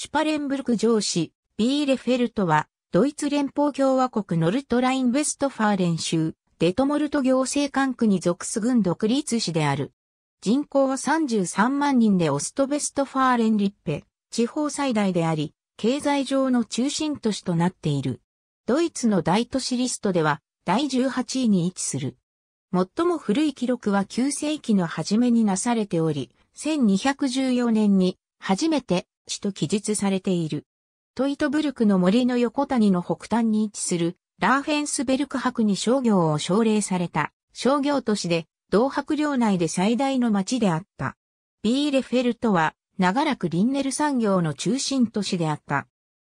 シュパレンブルク上司、ビーレフェルトは、ドイツ連邦共和国ノルトライン・ベストファーレン州、デトモルト行政管区に属す軍独立市である。人口は33万人でオストベストファーレンリッペ、地方最大であり、経済上の中心都市となっている。ドイツの大都市リストでは、第18位に位置する。最も古い記録は9世紀の初めになされており、1214年に初めて市と記述されている。トイトブルクの森の横谷の北端に位置するラーフェンスベルク博に商業を奨励された商業都市で、同博領内で最大の町であった。ビーレフェルトは長らくリンネル産業の中心都市であった。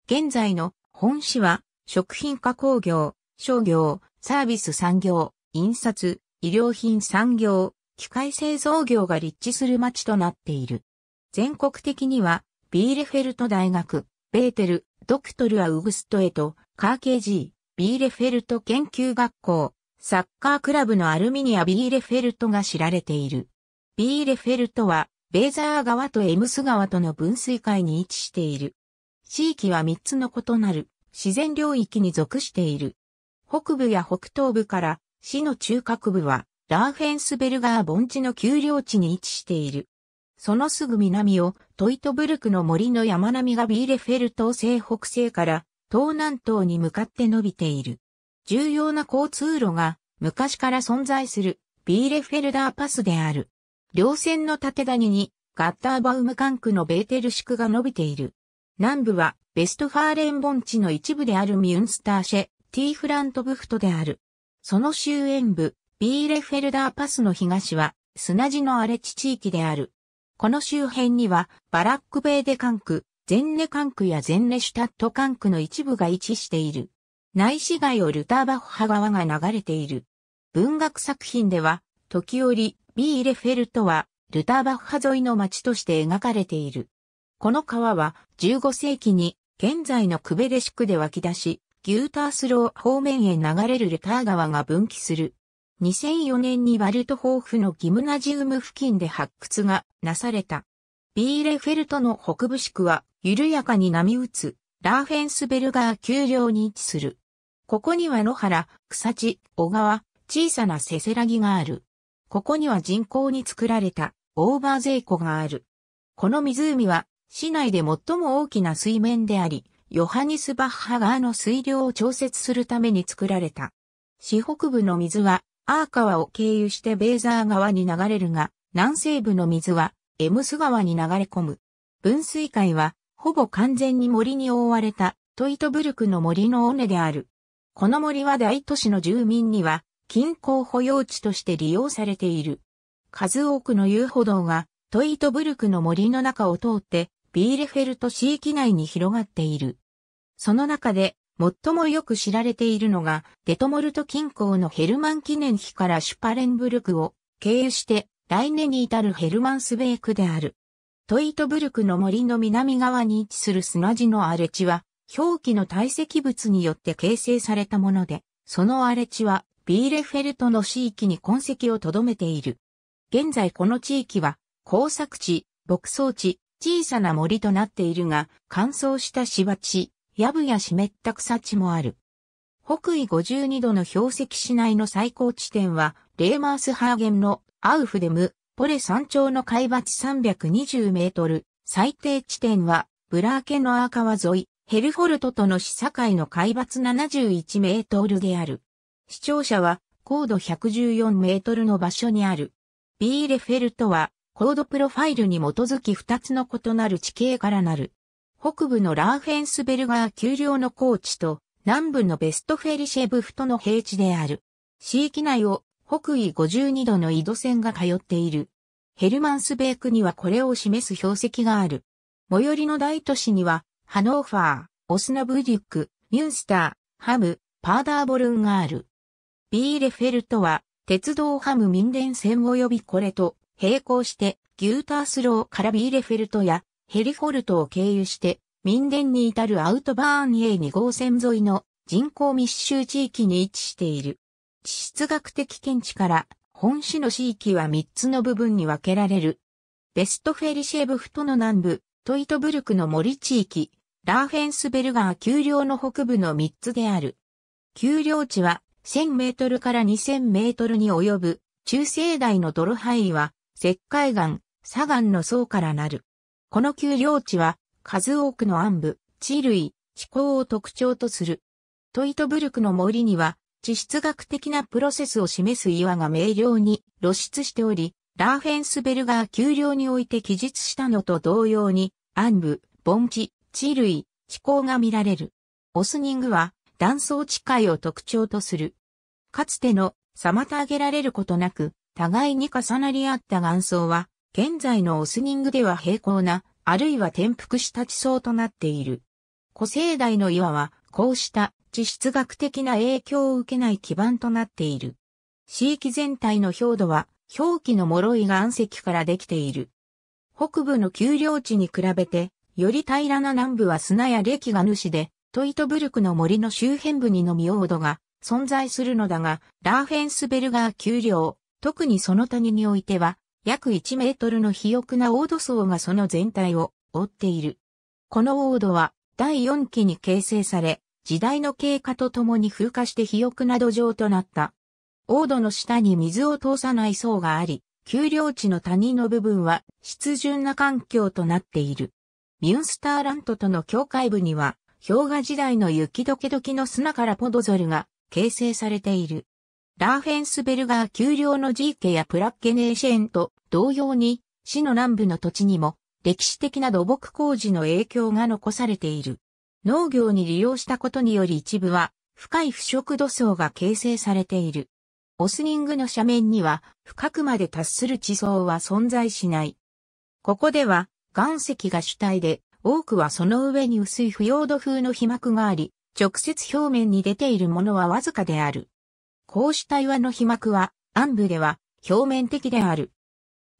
現在の本市は食品加工業、商業、サービス産業、印刷、医療品産業、機械製造業が立地する町となっている。全国的にはビーレフェルト大学、ベーテル、ドクトル・アウグストエと、カーケージー、ビーレフェルト研究学校、サッカークラブのアルミニア・ビーレフェルトが知られている。ビーレフェルトは、ベーザー川とエムス川との分水海に位置している。地域は3つの異なる自然領域に属している。北部や北東部から市の中核部はラーフェンスベルガー盆地の丘陵地に位置している。そのすぐ南をトイトブルクの森の山並みがビーレフェルト西北西から東南東に向かって伸びている。重要な交通路が昔から存在するビーレフェルダーパスである。両線の縦谷にガッターバウム管区のベーテル宿が伸びている。南部はベストファーレン盆地の一部であるミュンスターシェ、ティーフラントブフトである。その周辺部、ビーレフェルダーパスの東は砂地の荒れ地地域である。この周辺には、バラックベーデ管区、ゼンネ管区やゼンネシュタット管区の一部が位置している。内市街をルターバッハ川が流れている。文学作品では、時折、ビーレフェルトは、ルターバッハ沿いの町として描かれている。この川は、15世紀に、現在のクベレシクで湧き出し、ギュータースロー方面へ流れるルター川が分岐する。2004年にバルト豊富のギムナジウム付近で発掘がなされた。ビーレフェルトの北部宿は緩やかに波打つラーフェンスベルガー丘陵に位置する。ここには野原、草地、小川、小さなせせらぎがある。ここには人工に作られたオーバーゼイコがある。この湖は市内で最も大きな水面であり、ヨハニスバッハ川の水量を調節するために作られた。市北部の水はアーカワを経由してベーザー川に流れるが、南西部の水はエムス川に流れ込む。分水海は、ほぼ完全に森に覆われた、トイトブルクの森の尾根である。この森は大都市の住民には、近郊保養地として利用されている。数多くの遊歩道が、トイトブルクの森の中を通って、ビーレフェルト市域内に広がっている。その中で、最もよく知られているのが、デトモルト近郊のヘルマン記念碑からシュパレンブルクを経由して来年に至るヘルマンスベークである。トイートブルクの森の南側に位置する砂地の荒れ地は、表記の堆積物によって形成されたもので、その荒れ地は、ビーレフェルトの地域に痕跡を留めている。現在この地域は、工作地、牧草地、小さな森となっているが、乾燥した芝地、やぶや湿った草地もある。北緯52度の標石市内の最高地点は、レーマースハーゲンのアウフデム、ポレ山頂の海抜320メートル、最低地点は、ブラーケのアーワ沿い、ヘルフォルトとの市境の海抜71メートルである。視聴者は、高度114メートルの場所にある。ビーレフェルトは、高度プロファイルに基づき2つの異なる地形からなる。北部のラーフェンスベルガー丘陵の高地と南部のベストフェリシェブフトの平地である。市域内を北緯52度の緯度線が通っている。ヘルマンスベークにはこれを示す標石がある。最寄りの大都市には、ハノーファー、オスナブリュック、ミュンスター、ハム、パーダーボルンがある。ビーレフェルトは、鉄道ハム民電線及びこれと並行して、ギュータースローからビーレフェルトやヘリフォルトを経由して、民伝に至るアウトバーン A2 号線沿いの人口密集地域に位置している。地質学的見地から本市の地域は3つの部分に分けられる。ベストフェリシェブフトの南部、トイトブルクの森地域、ラーフェンスベルガー丘陵の北部の3つである。丘陵地は1000メートルから2000メートルに及ぶ中世代の泥範囲は石灰岩、砂岩の層からなる。この丘陵地は、数多くの暗部、地類、気候を特徴とする。トイトブルクの森には、地質学的なプロセスを示す岩が明瞭に露出しており、ラーフェンスベルガー丘陵において記述したのと同様に、暗部、盆地、地類、気候が見られる。オスニングは、断層地界を特徴とする。かつての妨げられることなく、互いに重なり合った岩層は、現在のオスニングでは平行な、あるいは転覆した地層となっている。古生代の岩は、こうした地質学的な影響を受けない基盤となっている。地域全体の表土は、表記の脆い岩石からできている。北部の丘陵地に比べて、より平らな南部は砂や歴が主で、トイトブルクの森の周辺部にのみ用土が存在するのだが、ラーフェンスベルガー丘陵、特にその谷においては、約1メートルの肥沃な黄土層がその全体を覆っている。この黄土は第4期に形成され、時代の経過とともに風化して肥沃な土壌となった。黄土の下に水を通さない層があり、丘陵地の谷の部分は湿潤な環境となっている。ミュンスターラントとの境界部には、氷河時代の雪解け時の砂からポドゾルが形成されている。ラーフェンスベルガー丘陵のジーケやプラッケネーシェンと同様に、市の南部の土地にも、歴史的な土木工事の影響が残されている。農業に利用したことにより一部は、深い腐食土層が形成されている。オスニングの斜面には、深くまで達する地層は存在しない。ここでは、岩石が主体で、多くはその上に薄い腐葉土風の被膜があり、直接表面に出ているものはわずかである。こうした岩の被膜は、暗部では表面的である。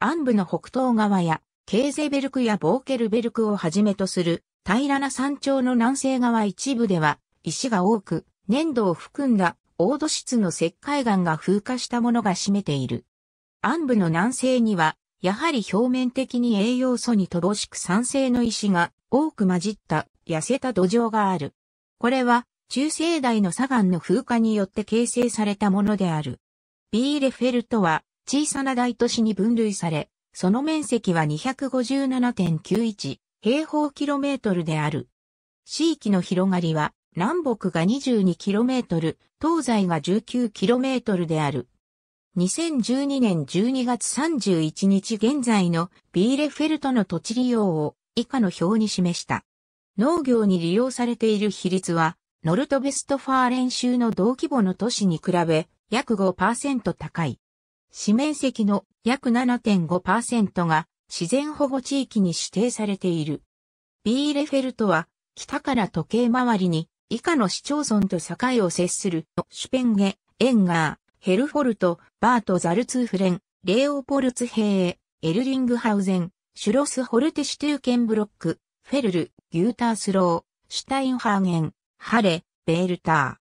暗部の北東側や、ケーゼベルクやボーケルベルクをはじめとする平らな山頂の南西側一部では、石が多く、粘土を含んだ黄土質の石灰岩が風化したものが占めている。暗部の南西には、やはり表面的に栄養素に乏しく酸性の石が多く混じった痩せた土壌がある。これは中生代の砂岩の風化によって形成されたものである。ビーレフェルトは小さな大都市に分類され、その面積は257.91平方キロメートルである。地域の広がりは南北が2 2トル、東西が1 9トルである。2012年12月31日現在のビーレフェルトの土地利用を以下の表に示した。農業に利用されている比率はノルトベストファーレン州の同規模の都市に比べ約5%高い。市面積の約7.5%が自然保護地域に指定されている。ビーレフェルトは北から時計回りに以下の市町村と境を接するシュペンゲ、エンガー、ヘルフォルト、バート・ザルツーフレン、レオポルツヘエ、エルリングハウゼン、シュロス・ホルテシュテューケンブロック、フェルル、ギュータースロー、シュタインハーゲン、ハレ、ベールター。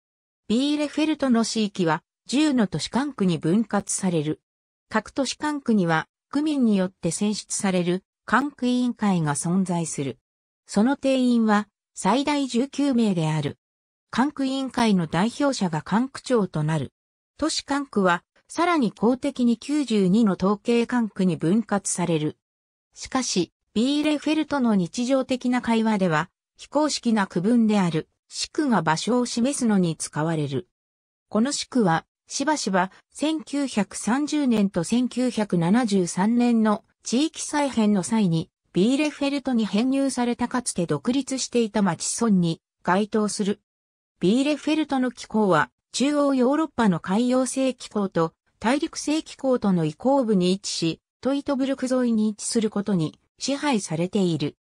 ビーレフェルトの地域は10の都市管区に分割される。各都市管区には区民によって選出される管区委員会が存在する。その定員は最大19名である。管区委員会の代表者が管区長となる。都市管区はさらに公的に92の統計管区に分割される。しかし、ビーレフェルトの日常的な会話では、非公式な区分である、四区が場所を示すのに使われる。この四区は、しばしば1930年と1973年の地域再編の際に、ビーレフェルトに編入されたかつて独立していた町村に該当する。ビーレフェルトの気候は、中央ヨーロッパの海洋性気候と大陸性気候との移行部に位置し、トイトブルク沿いに位置することに支配されている。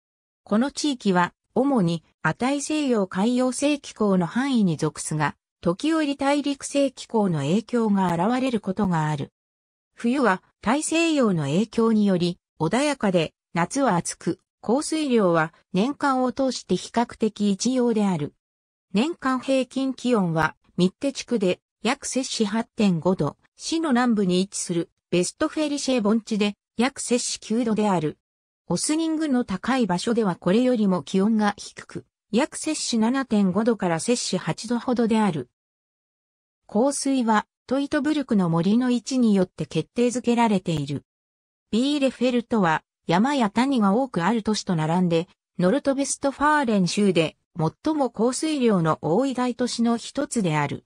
この地域は主にイ西洋海洋性気候の範囲に属すが、時折大陸性気候の影響が現れることがある。冬は大西洋の影響により穏やかで、夏は暑く、降水量は年間を通して比較的一様である。年間平均気温は密手地区で約摂氏8.5度、市の南部に位置するベストフェリシェ盆地で約摂氏9度である。オスニングの高い場所ではこれよりも気温が低く、約摂氏7.5度から摂氏8度ほどである。香水はトイトブルクの森の位置によって決定づけられている。ビーレフェルトは山や谷が多くある都市と並んで、ノルトベストファーレン州で最も降水量の多い大都市の一つである。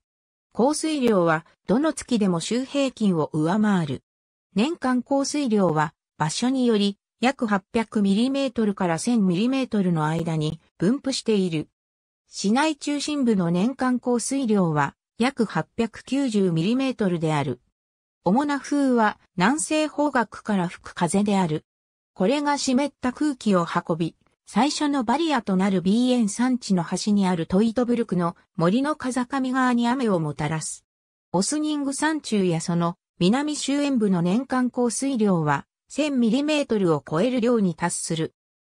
降水量はどの月でも週平均を上回る。年間降水量は場所により約 800mm から 1000mm の間に分布している。市内中心部の年間降水量は約 890mm である。主な風は南西方角から吹く風である。これが湿った空気を運び、最初のバリアとなる BN 山地の端にあるトイトブルクの森の風上側に雨をもたらす。オスニング山中やその南周縁部の年間降水量は1 0 0 0トルを超える量に達する。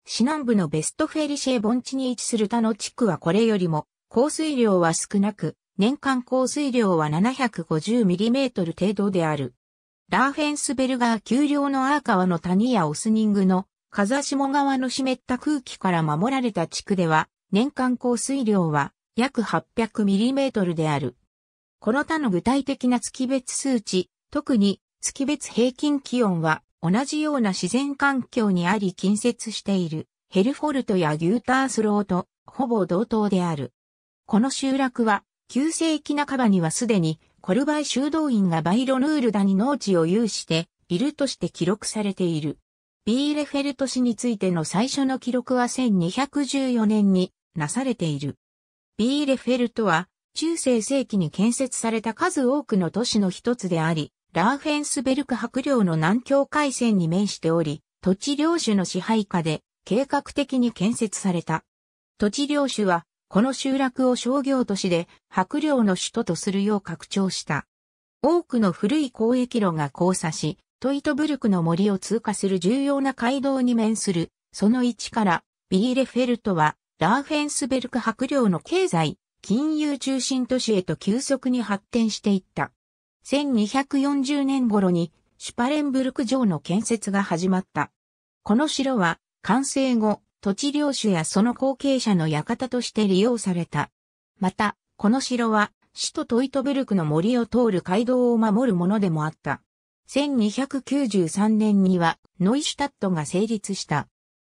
市南部のベストフェリシェ盆地に位置する他の地区はこれよりも降水量は少なく、年間降水量は7 5 0トル程度である。ラーフェンスベルガー丘陵のアーカワの谷やオスニングの風下側の湿った空気から守られた地区では、年間降水量は約8 0 0トルである。この他の具体的な月別数値、特に月別平均気温は同じような自然環境にあり近接しているヘルフォルトやギュータースローとほぼ同等である。この集落は旧世紀半ばにはすでにコルバイ修道院がバイロヌールダに農地を有しているとして記録されている。ビーレフェルト市についての最初の記録は1214年になされている。ビーレフェルトは中世世紀に建設された数多くの都市の一つであり、ラーフェンスベルク白領の南境海戦に面しており、土地領主の支配下で計画的に建設された。土地領主は、この集落を商業都市で白領の首都とするよう拡張した。多くの古い交易路が交差し、トイトブルクの森を通過する重要な街道に面する、その位置から、ビーレフェルトは、ラーフェンスベルク白領の経済、金融中心都市へと急速に発展していった。1240年頃にシュパレンブルク城の建設が始まった。この城は完成後、土地領主やその後継者の館として利用された。また、この城は首都トイトブルクの森を通る街道を守るものでもあった。1293年にはノイシュタットが成立した。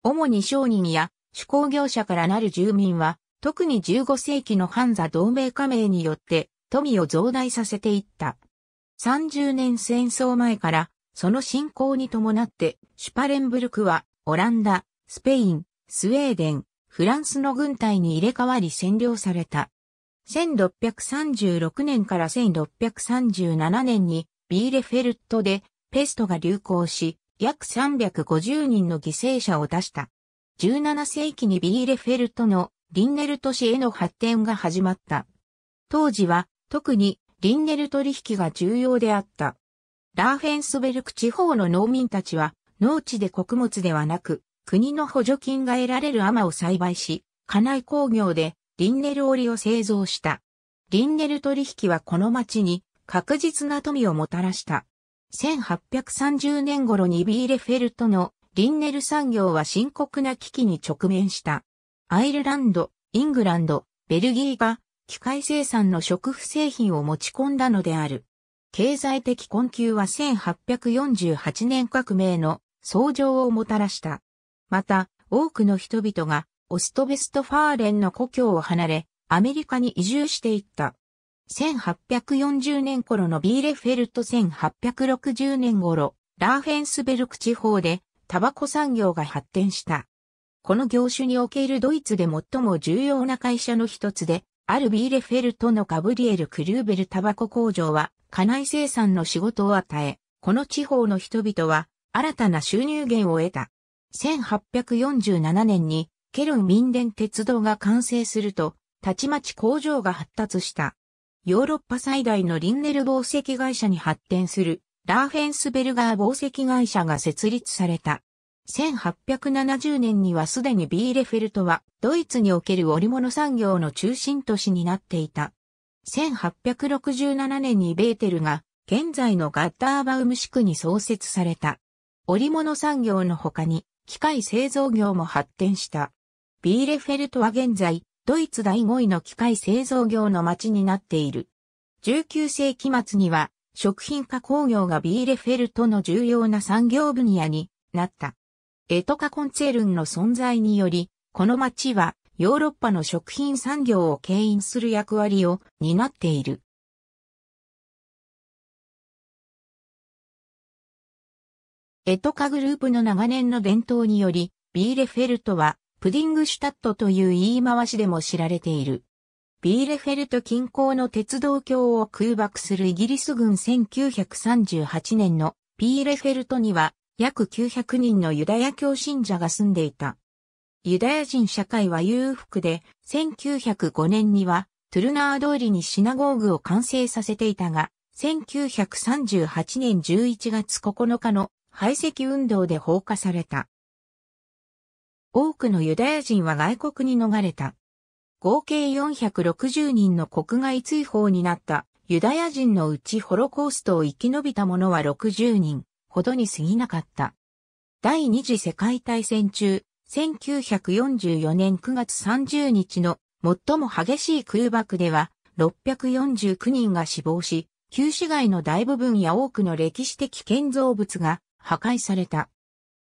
主に商人や手工業者からなる住民は、特に15世紀のハンザ同盟加盟によって富を増大させていった。30年戦争前から、その進行に伴って、シュパレンブルクは、オランダ、スペイン、スウェーデン、フランスの軍隊に入れ替わり占領された。1636年から1637年に、ビーレフェルトで、ペストが流行し、約350人の犠牲者を出した。17世紀にビーレフェルトのリンネル都市への発展が始まった。当時は、特にリンネル取引が重要であった。ラーフェンスベルク地方の農民たちは、農地で穀物ではなく、国の補助金が得られる甘を栽培し、家内工業でリンネル織を製造した。リンネル取引はこの町に確実な富をもたらした。1830年頃にビーレフェルトのリンネル産業は深刻な危機に直面した。アイルランド、イングランド、ベルギーが機械生産の食不製品を持ち込んだのである。経済的困窮は1848年革命の創上をもたらした。また、多くの人々がオストベストファーレンの故郷を離れ、アメリカに移住していった。1840年頃のビーレフェルト1860年頃、ラーフェンスベルク地方でタバコ産業が発展した。この業種におけるドイツで最も重要な会社の一つで、アルビーレフェルトのガブリエル・クリューベルタバコ工場は、家内生産の仕事を与え、この地方の人々は、新たな収入源を得た。1847年に、ケロン民電鉄道が完成すると、たちまち工場が発達した。ヨーロッパ最大のリンネル宝石会社に発展する、ラーフェンスベルガー宝石会社が設立された。1870年にはすでにビーレフェルトはドイツにおける織物産業の中心都市になっていた。1867年にベーテルが現在のガッターバウム市区に創設された。織物産業の他に機械製造業も発展した。ビーレフェルトは現在ドイツ第5位の機械製造業の町になっている。19世紀末には食品加工業がビーレフェルトの重要な産業分野になった。エトカ・コンツェルンの存在により、この町はヨーロッパの食品産業を牽引する役割を担っている。エトカグループの長年の伝統により、ビーレフェルトはプディングシュタットという言い回しでも知られている。ビーレフェルト近郊の鉄道橋を空爆するイギリス軍1938年のビーレフェルトには約900人のユダヤ教信者が住んでいた。ユダヤ人社会は裕福で、1905年にはトゥルナー通りにシナゴーグを完成させていたが、1938年11月9日の排斥運動で放火された。多くのユダヤ人は外国に逃れた。合計460人の国外追放になったユダヤ人のうちホロコーストを生き延びた者は60人。ほどに過ぎなかった。第二次世界大戦中、1944年9月30日の最も激しい空爆では649人が死亡し、旧市街の大部分や多くの歴史的建造物が破壊された。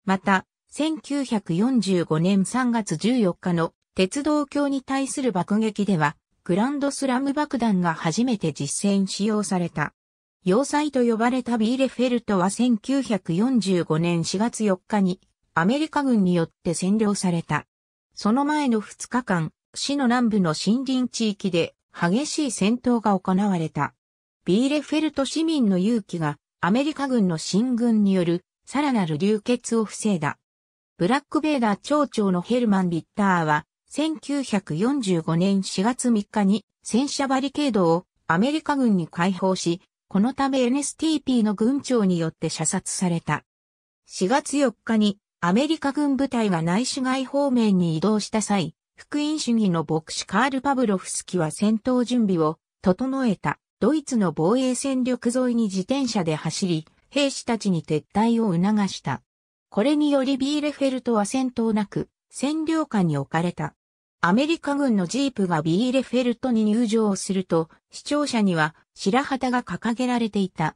また、1945年3月14日の鉄道橋に対する爆撃では、グランドスラム爆弾が初めて実戦使用された。要塞と呼ばれたビーレフェルトは1945年4月4日にアメリカ軍によって占領された。その前の2日間、市の南部の森林地域で激しい戦闘が行われた。ビーレフェルト市民の勇気がアメリカ軍の進軍によるさらなる流血を防いだ。ブラックベーダー町長のヘルマン・ビッターは1945年4月3日に戦車バリケードをアメリカ軍に解放し、このため NSTP の軍長によって射殺された。4月4日にアメリカ軍部隊が内市外方面に移動した際、福音主義の牧師カール・パブロフスキは戦闘準備を整えたドイツの防衛戦力沿いに自転車で走り、兵士たちに撤退を促した。これによりビーレフェルトは戦闘なく占領下に置かれた。アメリカ軍のジープがビーレフェルトに入場すると、視聴者には白旗が掲げられていた。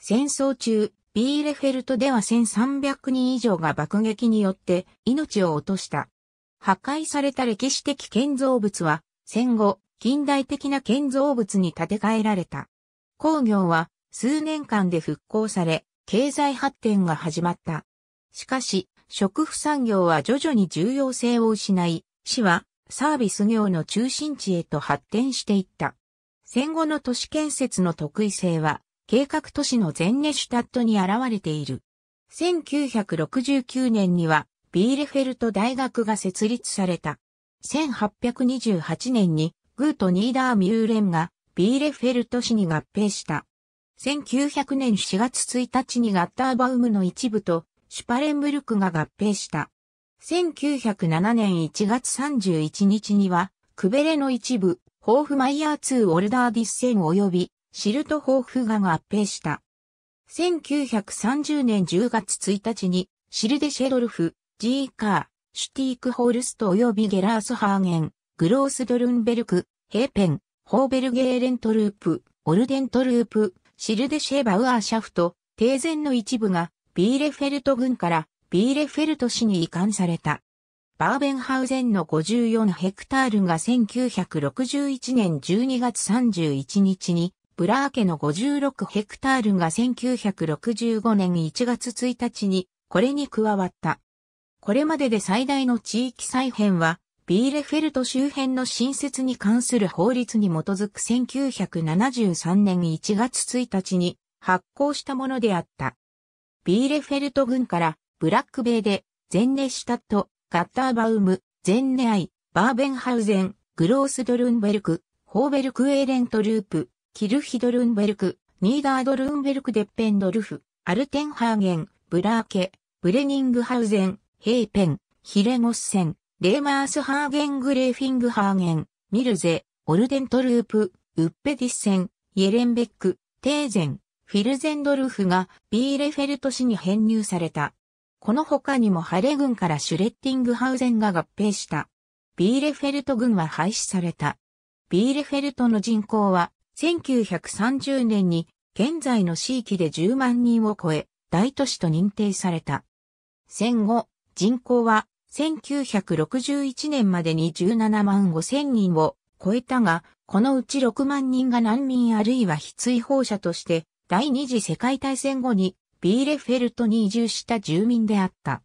戦争中、ビーレフェルトでは1300人以上が爆撃によって命を落とした。破壊された歴史的建造物は戦後近代的な建造物に建て替えられた。工業は数年間で復興され経済発展が始まった。しかし食不産業は徐々に重要性を失い、市はサービス業の中心地へと発展していった。戦後の都市建設の特異性は、計画都市のゼンネシュタットに現れている。1969年には、ビーレフェルト大学が設立された。1828年に、グート・ニーダー・ミューレンが、ビーレフェルト市に合併した。1900年4月1日にガッターバウムの一部と、シュパレンブルクが合併した。1907年1月31日には、クベレの一部、ホーフマイヤー2ウォルダーディッセン及びシルトホーフガが合併した。1930年10月1日にシルデシェドルフ、ジーカー、シュティークホールスト及びゲラースハーゲン、グロースドルンベルク、ヘーペン、ホーベルゲーレントループ、オルデントループ、シルデシェバウアーシャフト、定前の一部がビーレフェルト軍からビーレフェルト市に移管された。バーベンハウゼンの54ヘクタールが1961年12月31日に、ブラーケの56ヘクタールが1965年1月1日に、これに加わった。これまでで最大の地域再編は、ビーレフェルト周辺の新設に関する法律に基づく1973年1月1日に発行したものであった。ビーレフェルト軍からブラックベイでゼンネシタット、ガッターバウム、ゼンネアイ、バーベンハウゼン、グロースドルンベルク、ホーベルクエーレントループ、キルヒドルンベルク、ニーダードルンベルクデッペンドルフ、アルテンハーゲン、ブラーケ、ブレニングハウゼン、ヘイペン、ヒレモッセン、レーマースハーゲングレーフィングハーゲン、ミルゼ、オルデントループ、ウッペディッセン、イエレンベック、テーゼン、フィルゼンドルフがビーレフェルト市に編入された。この他にもハレ軍からシュレッティングハウゼンが合併した。ビーレフェルト軍は廃止された。ビーレフェルトの人口は1930年に現在の地域で10万人を超え、大都市と認定された。戦後、人口は1961年までに17万5千人を超えたが、このうち6万人が難民あるいは非追放者として、第二次世界大戦後にビーレフェルトに移住した住民であった。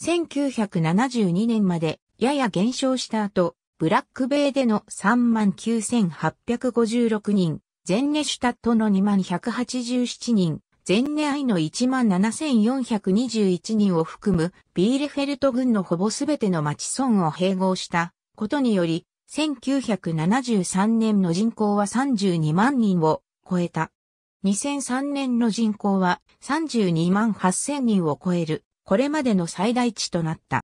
1972年までやや減少した後、ブラックベイでの39,856人、ゼンネシュタットの21,187人、ゼンネアイの17,421人を含むビーレフェルト軍のほぼすべての町村を併合したことにより、1973年の人口は32万人を超えた。2003年の人口は32万8000人を超える、これまでの最大値となった。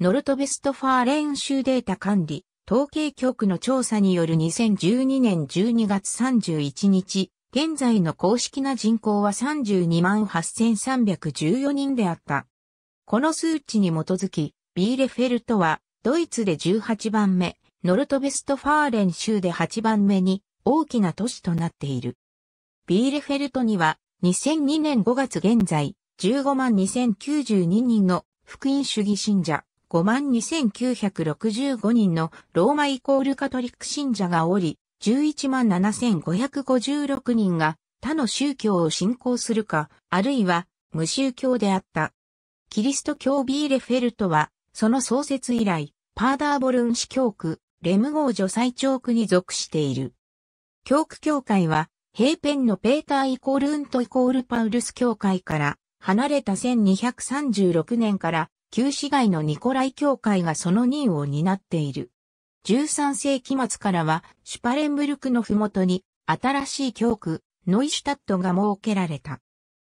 ノルトベストファーレン州データ管理、統計局の調査による2012年12月31日、現在の公式な人口は32万8314人であった。この数値に基づき、ビーレフェルトは、ドイツで18番目、ノルトベストファーレン州で8番目に大きな都市となっている。ビーレフェルトには、2002年5月現在、15万2092人の福音主義信者、5万2965人のローマイコールカトリック信者がおり、11万7556人が他の宗教を信仰するか、あるいは無宗教であった。キリスト教ビーレフェルトは、その創設以来、パーダーボルン市教区、レム号女最長区に属している。教区教会は、平ペンのペーターイコールウントイコールパウルス教会から離れた1236年から旧市街のニコライ教会がその任を担っている。13世紀末からはシュパレンブルクの麓に新しい教区ノイシュタットが設けられた。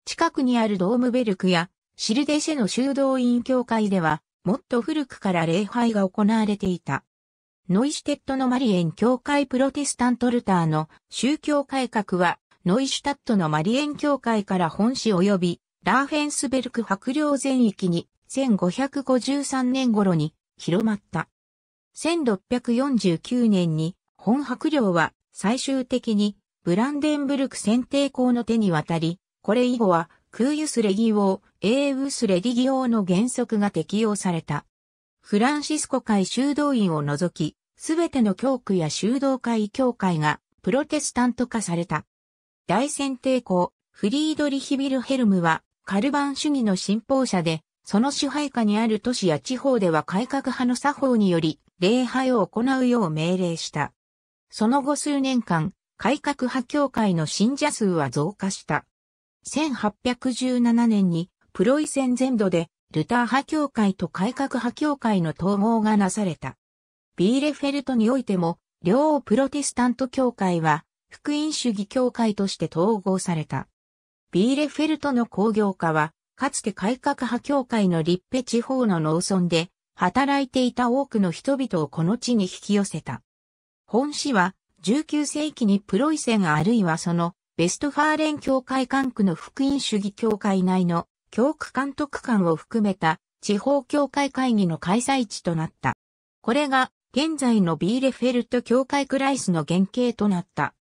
近くにあるドームベルクやシルデシェの修道院教会ではもっと古くから礼拝が行われていた。ノイシュテッドのマリエン教会プロテスタントルターの宗教改革は、ノイシュタットのマリエン教会から本市及び、ラーフェンスベルク白領全域に、1553年頃に広まった。1649年に、本白領は最終的にブランデンブルク選定校の手に渡り、これ以後は、クーユスレギオエーウスレディギオの原則が適用された。フランシスコ会修道院を除き、すべての教区や修道会教会がプロテスタント化された。大選帝公、フリードリヒ・ビルヘルムは、カルバン主義の信奉者で、その支配下にある都市や地方では改革派の作法により、礼拝を行うよう命令した。その後数年間、改革派教会の信者数は増加した。1817年にプロイセン全土でルター派教会と改革派教会の統合がなされた。ビーレフェルトにおいても、両プロテスタント教会は、福音主義教会として統合された。ビーレフェルトの工業化は、かつて改革派教会の立派地方の農村で、働いていた多くの人々をこの地に引き寄せた。本市は、19世紀にプロイセンあるいはその、ベストファーレン教会管区の福音主義教会内の教区監督官を含めた地方教会会議の開催地となった。これが現在のビーレフェルト教会クライスの原型となった。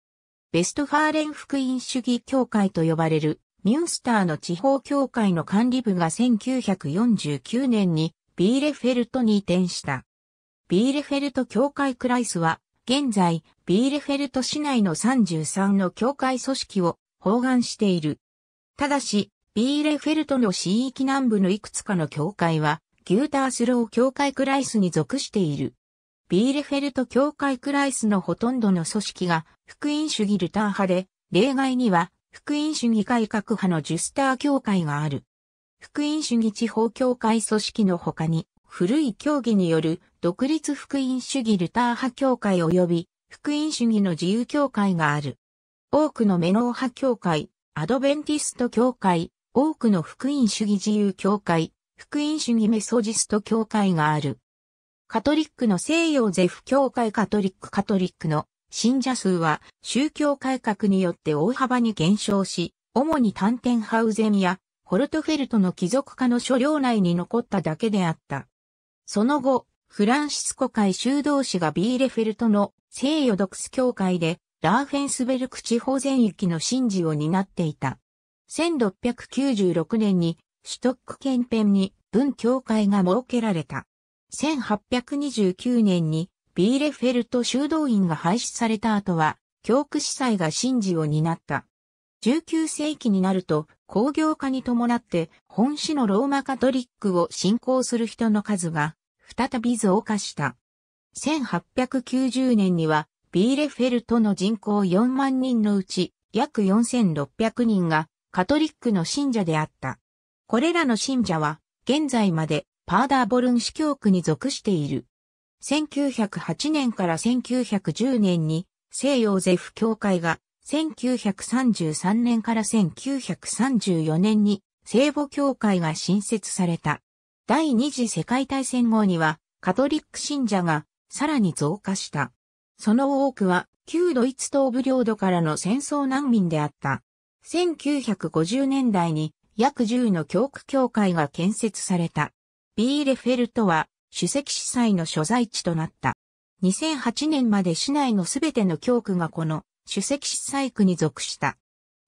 ベストファーレン福音主義教会と呼ばれるミュンスターの地方教会の管理部が1949年にビーレフェルトに移転した。ビーレフェルト教会クライスは現在ビーレフェルト市内の33の教会組織を包含している。ただし、ビーレフェルトの新域南部のいくつかの教会は、ギュータースロー教会クライスに属している。ビーレフェルト教会クライスのほとんどの組織が、福音主義ルター派で、例外には、福音主義改革派のジュスター教会がある。福音主義地方教会組織の他に、古い教義による独立福音主義ルター派教会及び福音主義の自由教会がある。多くのメノー派教会、アドベンティスト教会、多くの福音主義自由教会、福音主義メソジスト教会がある。カトリックの西洋ゼフ教会カトリックカトリックの信者数は宗教改革によって大幅に減少し、主にタンテンハウゼンやホルトフェルトの貴族化の所領内に残っただけであった。その後、フランシスコ会修道士がビーレフェルトの西洋ドクス教会でラーフェンスベルク地方全域の神事を担っていた。1696年にシュトックケ編に文教会が設けられた。1829年にビーレフェルト修道院が廃止された後は、教区司祭が神事を担った。19世紀になると工業化に伴って本市のローマカトリックを信仰する人の数が再び増加した。1890年にはビーレフェルトの人口4万人のうち約4600人がカトリックの信者であった。これらの信者は、現在までパーダーボルン司教区に属している。1908年から1910年に、西洋ゼフ教会が、1933年から1934年に、聖母教会が新設された。第二次世界大戦後には、カトリック信者が、さらに増加した。その多くは、旧ドイツ東部領土からの戦争難民であった。1950年代に約10の教区教会が建設された。ビーレフェルトは主席司祭の所在地となった。2008年まで市内のすべての教区がこの主席司祭区に属した。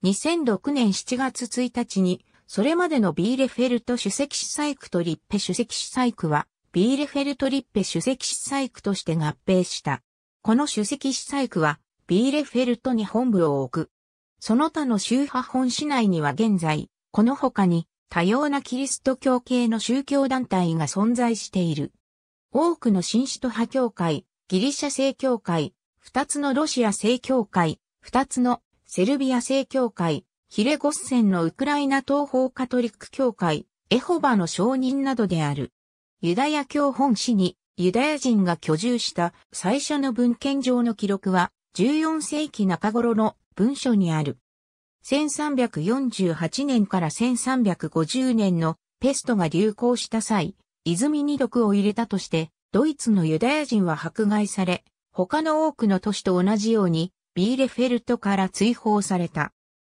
2006年7月1日に、それまでのビーレフェルト主席司祭区とリッペ主席司祭区は、ビーレフェルトリッペ主席司祭区として合併した。この主席司祭区は、ビーレフェルトに本部を置く。その他の宗派本市内には現在、この他に多様なキリスト教系の宗教団体が存在している。多くの新首都派教会、ギリシャ正教会、二つのロシア正教会、二つのセルビア正教会、ヒレゴッセンのウクライナ東方カトリック教会、エホバの証人などである。ユダヤ教本市にユダヤ人が居住した最初の文献上の記録は14世紀中頃の文書にある。1348年から1350年のペストが流行した際、泉に毒を入れたとして、ドイツのユダヤ人は迫害され、他の多くの都市と同じように、ビーレフェルトから追放された。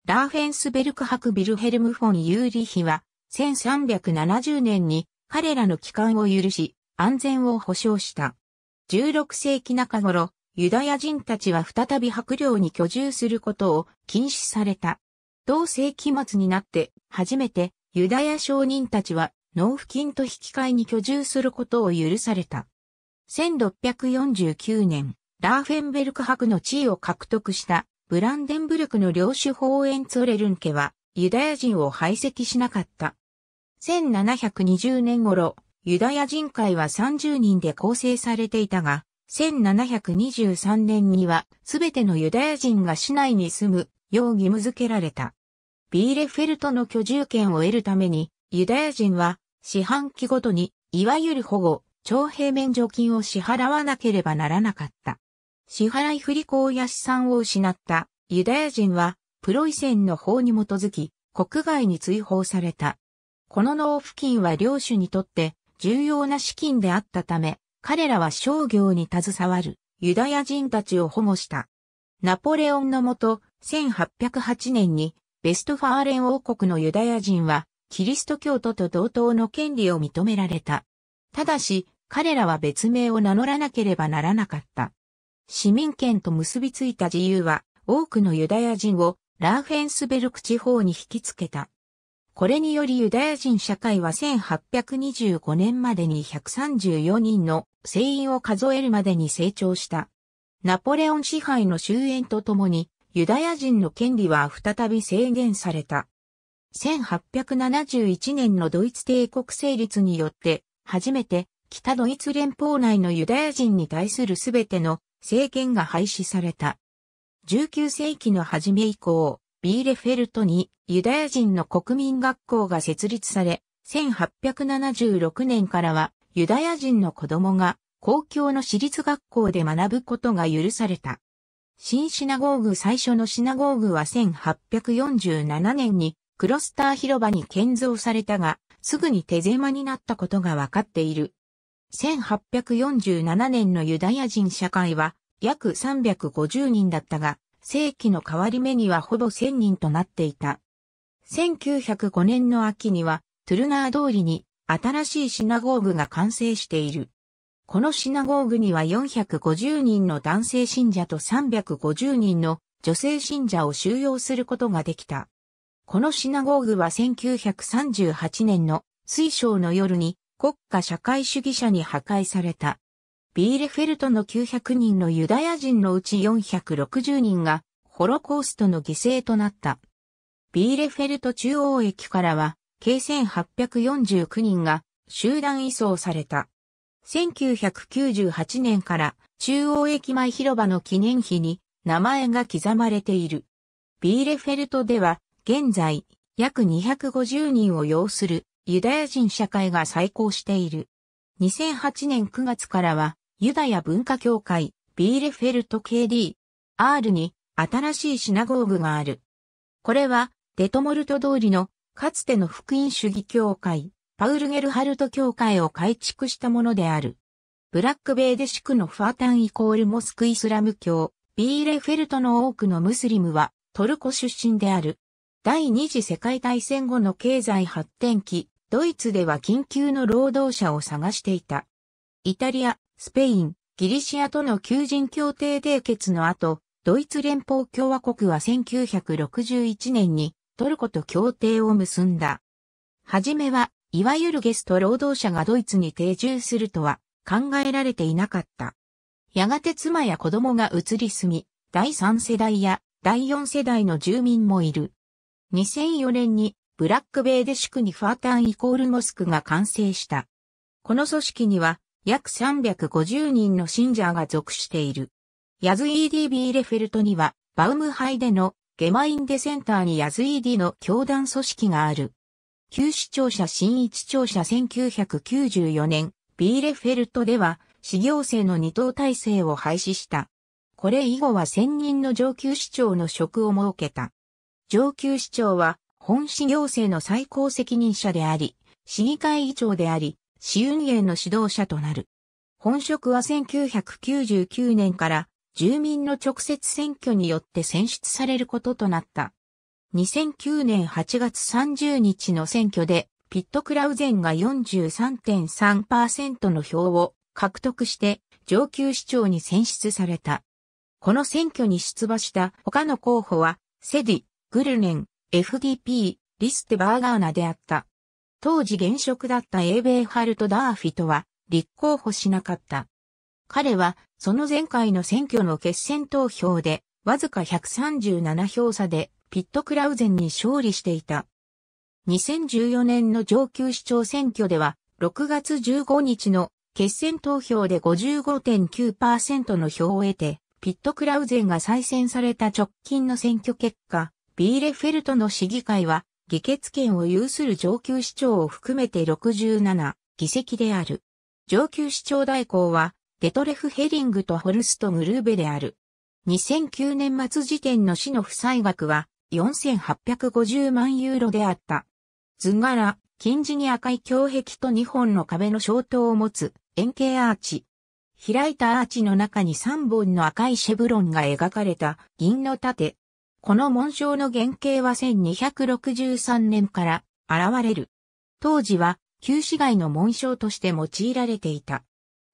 ラーフェンスベルク博ビルヘルム・フォン・ユーリヒは、1370年に彼らの帰還を許し、安全を保障した。16世紀中頃、ユダヤ人たちは再び白領に居住することを禁止された。同世紀末になって初めてユダヤ商人たちは納付金と引き換えに居住することを許された。1649年、ラーフェンベルク博の地位を獲得したブランデンブルクの領主ホーエンツォレルン家はユダヤ人を排斥しなかった。1720年頃、ユダヤ人会は30人で構成されていたが、1723年にはすべてのユダヤ人が市内に住むよう義務付けられた。ビーレフェルトの居住権を得るために、ユダヤ人は四半期ごとに、いわゆる保護、徴兵免除金を支払わなければならなかった。支払い不履行や資産を失ったユダヤ人は、プロイセンの法に基づき、国外に追放された。この納付金は領主にとって重要な資金であったため、彼らは商業に携わるユダヤ人たちを保護した。ナポレオンのもと、1808年にベストファーレン王国のユダヤ人はキリスト教徒と同等の権利を認められた。ただし、彼らは別名を名乗らなければならなかった。市民権と結びついた自由は、多くのユダヤ人をラーフェンスベルク地方に引きつけた。これによりユダヤ人社会は1825年までに134人の成員を数えるまでに成長した。ナポレオン支配の終焉とともに、ユダヤ人の権利は再び制限された。1871年のドイツ帝国成立によって、初めて北ドイツ連邦内のユダヤ人に対するすべての政権が廃止された。19世紀の初め以降、ビーレフェルトにユダヤ人の国民学校が設立され、1876年からはユダヤ人の子供が公共の私立学校で学ぶことが許された。新シナゴーグ最初のシナゴーグは1847年にクロスター広場に建造されたが、すぐに手狭になったことがわかっている。1847年のユダヤ人社会は約350人だったが、世紀の変わり目にはほぼ1000人となっていた。1905年の秋には、トゥルナー通りに新しいシナゴーグが完成している。このシナゴーグには450人の男性信者と350人の女性信者を収容することができた。このシナゴーグは1938年の水晶の夜に国家社会主義者に破壊された。ビーレフェルトの900人のユダヤ人のうち460人がホロコーストの犠牲となった。ビーレフェルト中央駅からは計1849人が集団移送された。1998年から中央駅前広場の記念碑に名前が刻まれている。ビーレフェルトでは現在約250人を要するユダヤ人社会が再興している。2008年9月からはユダヤ文化協会、ビーレフェルト KD、R に新しいシナゴーグがある。これは、デトモルト通りの、かつての福音主義協会、パウル・ゲルハルト協会を改築したものである。ブラックベーデシクのファータンイコールモスクイスラム教、ビーレフェルトの多くのムスリムは、トルコ出身である。第二次世界大戦後の経済発展期、ドイツでは緊急の労働者を探していた。イタリア、スペイン、ギリシアとの求人協定締結の後、ドイツ連邦共和国は1961年にトルコと協定を結んだ。はじめは、いわゆるゲスト労働者がドイツに定住するとは考えられていなかった。やがて妻や子供が移り住み、第3世代や第4世代の住民もいる。2004年にブラックベーデ宿にファータンイコールモスクが完成した。この組織には約350人の信者が属している。ヤズイーディ・ビーレフェルトには、バウムハイでのゲマインデセンターにヤズイーディの教団組織がある。旧市庁舎新一庁舎1994年、ビーレフェルトでは、市行政の二等体制を廃止した。これ以後は専任の上級市長の職を設けた。上級市長は、本市行政の最高責任者であり、市議会議長であり、市運営の指導者となる。本職は1999年から住民の直接選挙によって選出されることとなった。2009年8月30日の選挙でピットクラウゼンが43.3%の票を獲得して上級市長に選出された。この選挙に出馬した他の候補はセディ、グルネン、FDP、リステバーガーナであった。当時現職だった英米ハルト・ダーフィとは立候補しなかった。彼はその前回の選挙の決選投票でわずか137票差でピット・クラウゼンに勝利していた。2014年の上級市長選挙では6月15日の決選投票で55.9%の票を得て、ピット・クラウゼンが再選された直近の選挙結果、ビーレフェルトの市議会は議決権を有する上級市長を含めて67議席である。上級市長代行は、デトレフ・ヘリングとホルスト・ムルーベである。2009年末時点の市の負債額は4850万ユーロであった。図柄、近似に赤い胸壁と2本の壁の消灯を持つ円形アーチ。開いたアーチの中に3本の赤いシェブロンが描かれた銀の盾。この紋章の原型は1263年から現れる。当時は旧市街の紋章として用いられていた。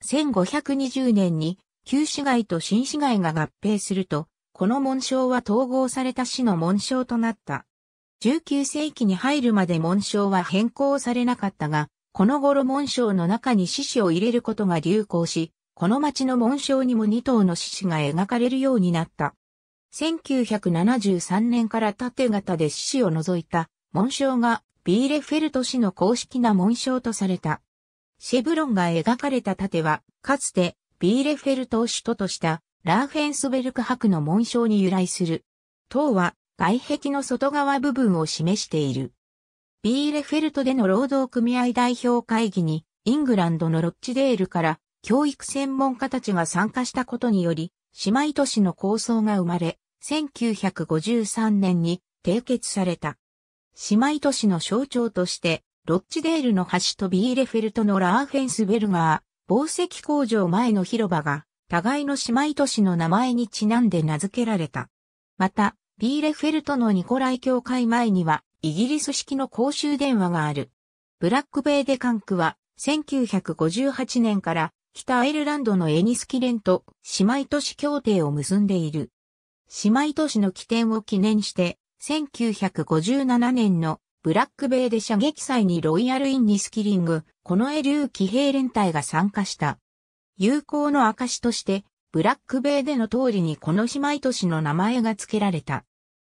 1520年に旧市街と新市街が合併すると、この紋章は統合された市の紋章となった。19世紀に入るまで紋章は変更されなかったが、この頃紋章の中に獅子を入れることが流行し、この町の紋章にも2頭の獅子が描かれるようになった。1973年から縦型で獅子を除いた紋章がビーレフェルト氏の公式な紋章とされた。シェブロンが描かれた盾は、かつてビーレフェルトを首都としたラーフェンスベルク博の紋章に由来する。塔は外壁の外側部分を示している。ビーレフェルトでの労働組合代表会議に、イングランドのロッチデールから教育専門家たちが参加したことにより、姉妹都市の構想が生まれ、1953年に締結された。姉妹都市の象徴として、ロッチデールの橋とビーレフェルトのラーフェンスベルガー、宝石工場前の広場が、互いの姉妹都市の名前にちなんで名付けられた。また、ビーレフェルトのニコライ教会前には、イギリス式の公衆電話がある。ブラックベイデ管区は、1958年から、北アイルランドのエニスキレンと姉妹都市協定を結んでいる。姉妹都市の起点を記念して、1957年のブラックベイで射撃祭にロイヤルインニスキリング、このエリュー騎兵連隊が参加した。友好の証として、ブラックベイでの通りにこの姉妹都市の名前が付けられた。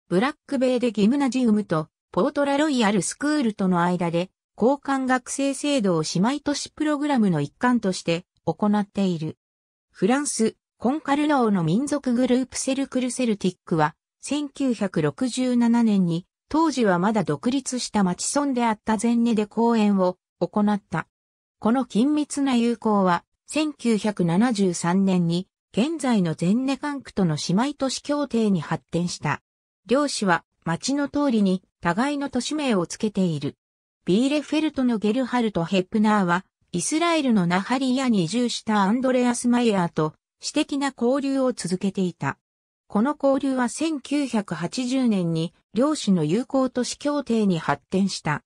ブラックベイでギムナジウムとポートラロイヤルスクールとの間で交換学生制度を姉妹都市プログラムの一環として行っている。フランス、コンカルローの民族グループセルクルセルティックは、1967年に、当時はまだ独立した町村であったゼンネで公演を行った。この緊密な友好は、1973年に、現在のゼンネ管区との姉妹都市協定に発展した。両市は、町の通りに、互いの都市名をつけている。ビーレフェルトのゲルハルト・ヘップナーは、イスラエルのナハリヤに移住したアンドレアス・マイヤーと私的な交流を続けていた。この交流は1980年に両市の友好都市協定に発展した。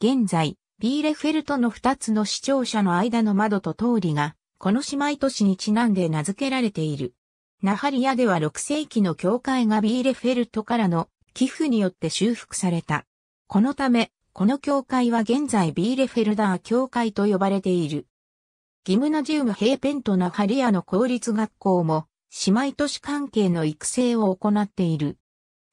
現在、ビーレフェルトの2つの市庁舎の間の窓と通りが、この姉妹都市にちなんで名付けられている。ナハリアでは6世紀の教会がビーレフェルトからの寄付によって修復された。このため、この教会は現在ビーレフェルダー教会と呼ばれている。ギムナジウムヘイペントナハリアの公立学校も、姉妹都市関係の育成を行っている。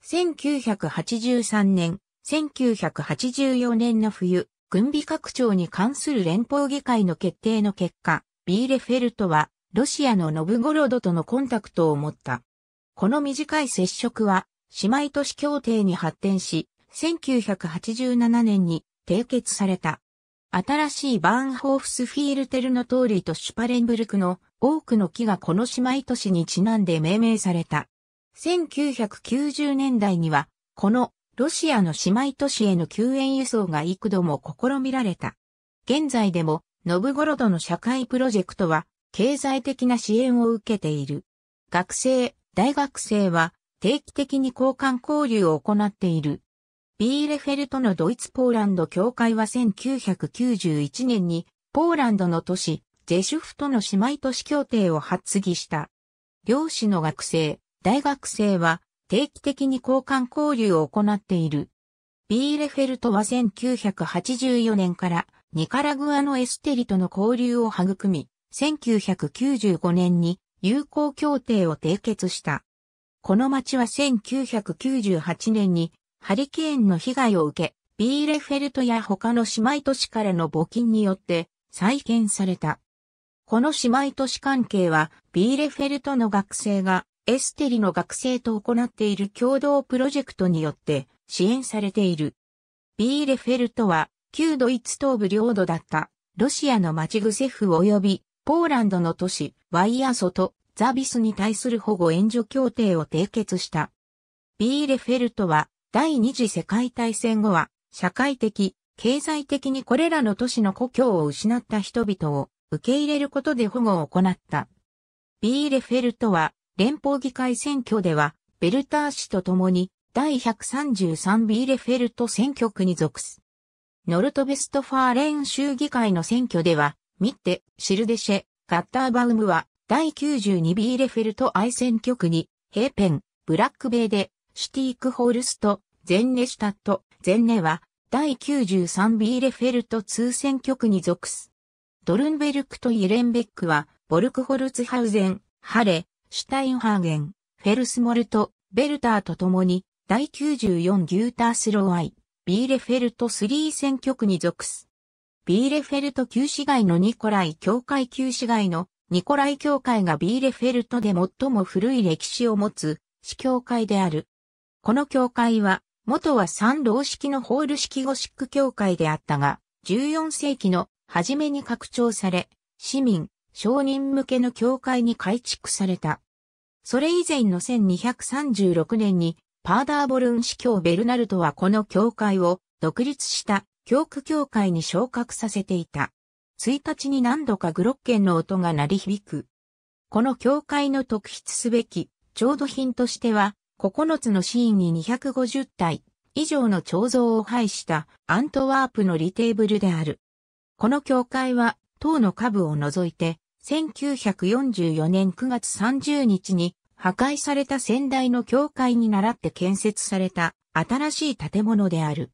1983年、1984年の冬、軍備拡張に関する連邦議会の決定の結果、ビーレフェルトは、ロシアのノブゴロドとのコンタクトを持った。この短い接触は、姉妹都市協定に発展し、1987年に締結された。新しいバーンホーフスフィールテルの通りとシュパレンブルクの多くの木がこの姉妹都市にちなんで命名された。1990年代には、このロシアの姉妹都市への救援輸送が幾度も試みられた。現在でも、ノブゴロドの社会プロジェクトは、経済的な支援を受けている。学生、大学生は、定期的に交換交流を行っている。ビーレフェルトのドイツポーランド協会は1991年にポーランドの都市ジェシュフとの姉妹都市協定を発議した。両師の学生、大学生は定期的に交換交流を行っている。ビーレフェルトは1984年からニカラグアのエステリとの交流を育み、1995年に友好協定を締結した。この町は1998年にハリケーンの被害を受け、ビーレフェルトや他の姉妹都市からの募金によって再建された。この姉妹都市関係は、ビーレフェルトの学生がエステリの学生と行っている共同プロジェクトによって支援されている。ビーレフェルトは、旧ドイツ東部領土だったロシアの町グセフ及びポーランドの都市ワイアソとザビスに対する保護援助協定を締結した。ビーレフェルトは第二次世界大戦後は、社会的、経済的にこれらの都市の故郷を失った人々を受け入れることで保護を行った。ビーレフェルトは、連邦議会選挙では、ベルター氏と共に、第133ビーレフェルト選挙区に属す。ノルトベストファーレン州議会の選挙では、ミッテ、シルデシェ、ガッターバウムは、第92ビーレフェルト愛選挙区に、ヘーペン、ブラックベイで、シティクホルスト、ゼンネシュタット、ゼンネは、第 93B レフェルト通選挙区に属す。ドルンベルクとイレンベックは、ボルクホルツハウゼン、ハレ、シュタインハーゲン、フェルスモルト、ベルターと共に、第94ギュータースローアイ、ビーレフェルト3選挙区に属す。ビーレフェルト旧市街のニコライ教会旧市街のニコライ教会がビーレフェルトで最も古い歴史を持つ、市教会である。この教会は、元は三老式のホール式ゴシック教会であったが、14世紀の初めに拡張され、市民、商人向けの教会に改築された。それ以前の1236年に、パーダーボルン司教ベルナルトはこの教会を独立した教区教会に昇格させていた。1日に何度かグロッケンの音が鳴り響く。この教会の特筆すべき、調度品としては、9つのシーンに250体以上の彫像を配したアントワープのリテーブルである。この教会は、塔の下部を除いて、1944年9月30日に破壊された先代の教会に倣って建設された新しい建物である。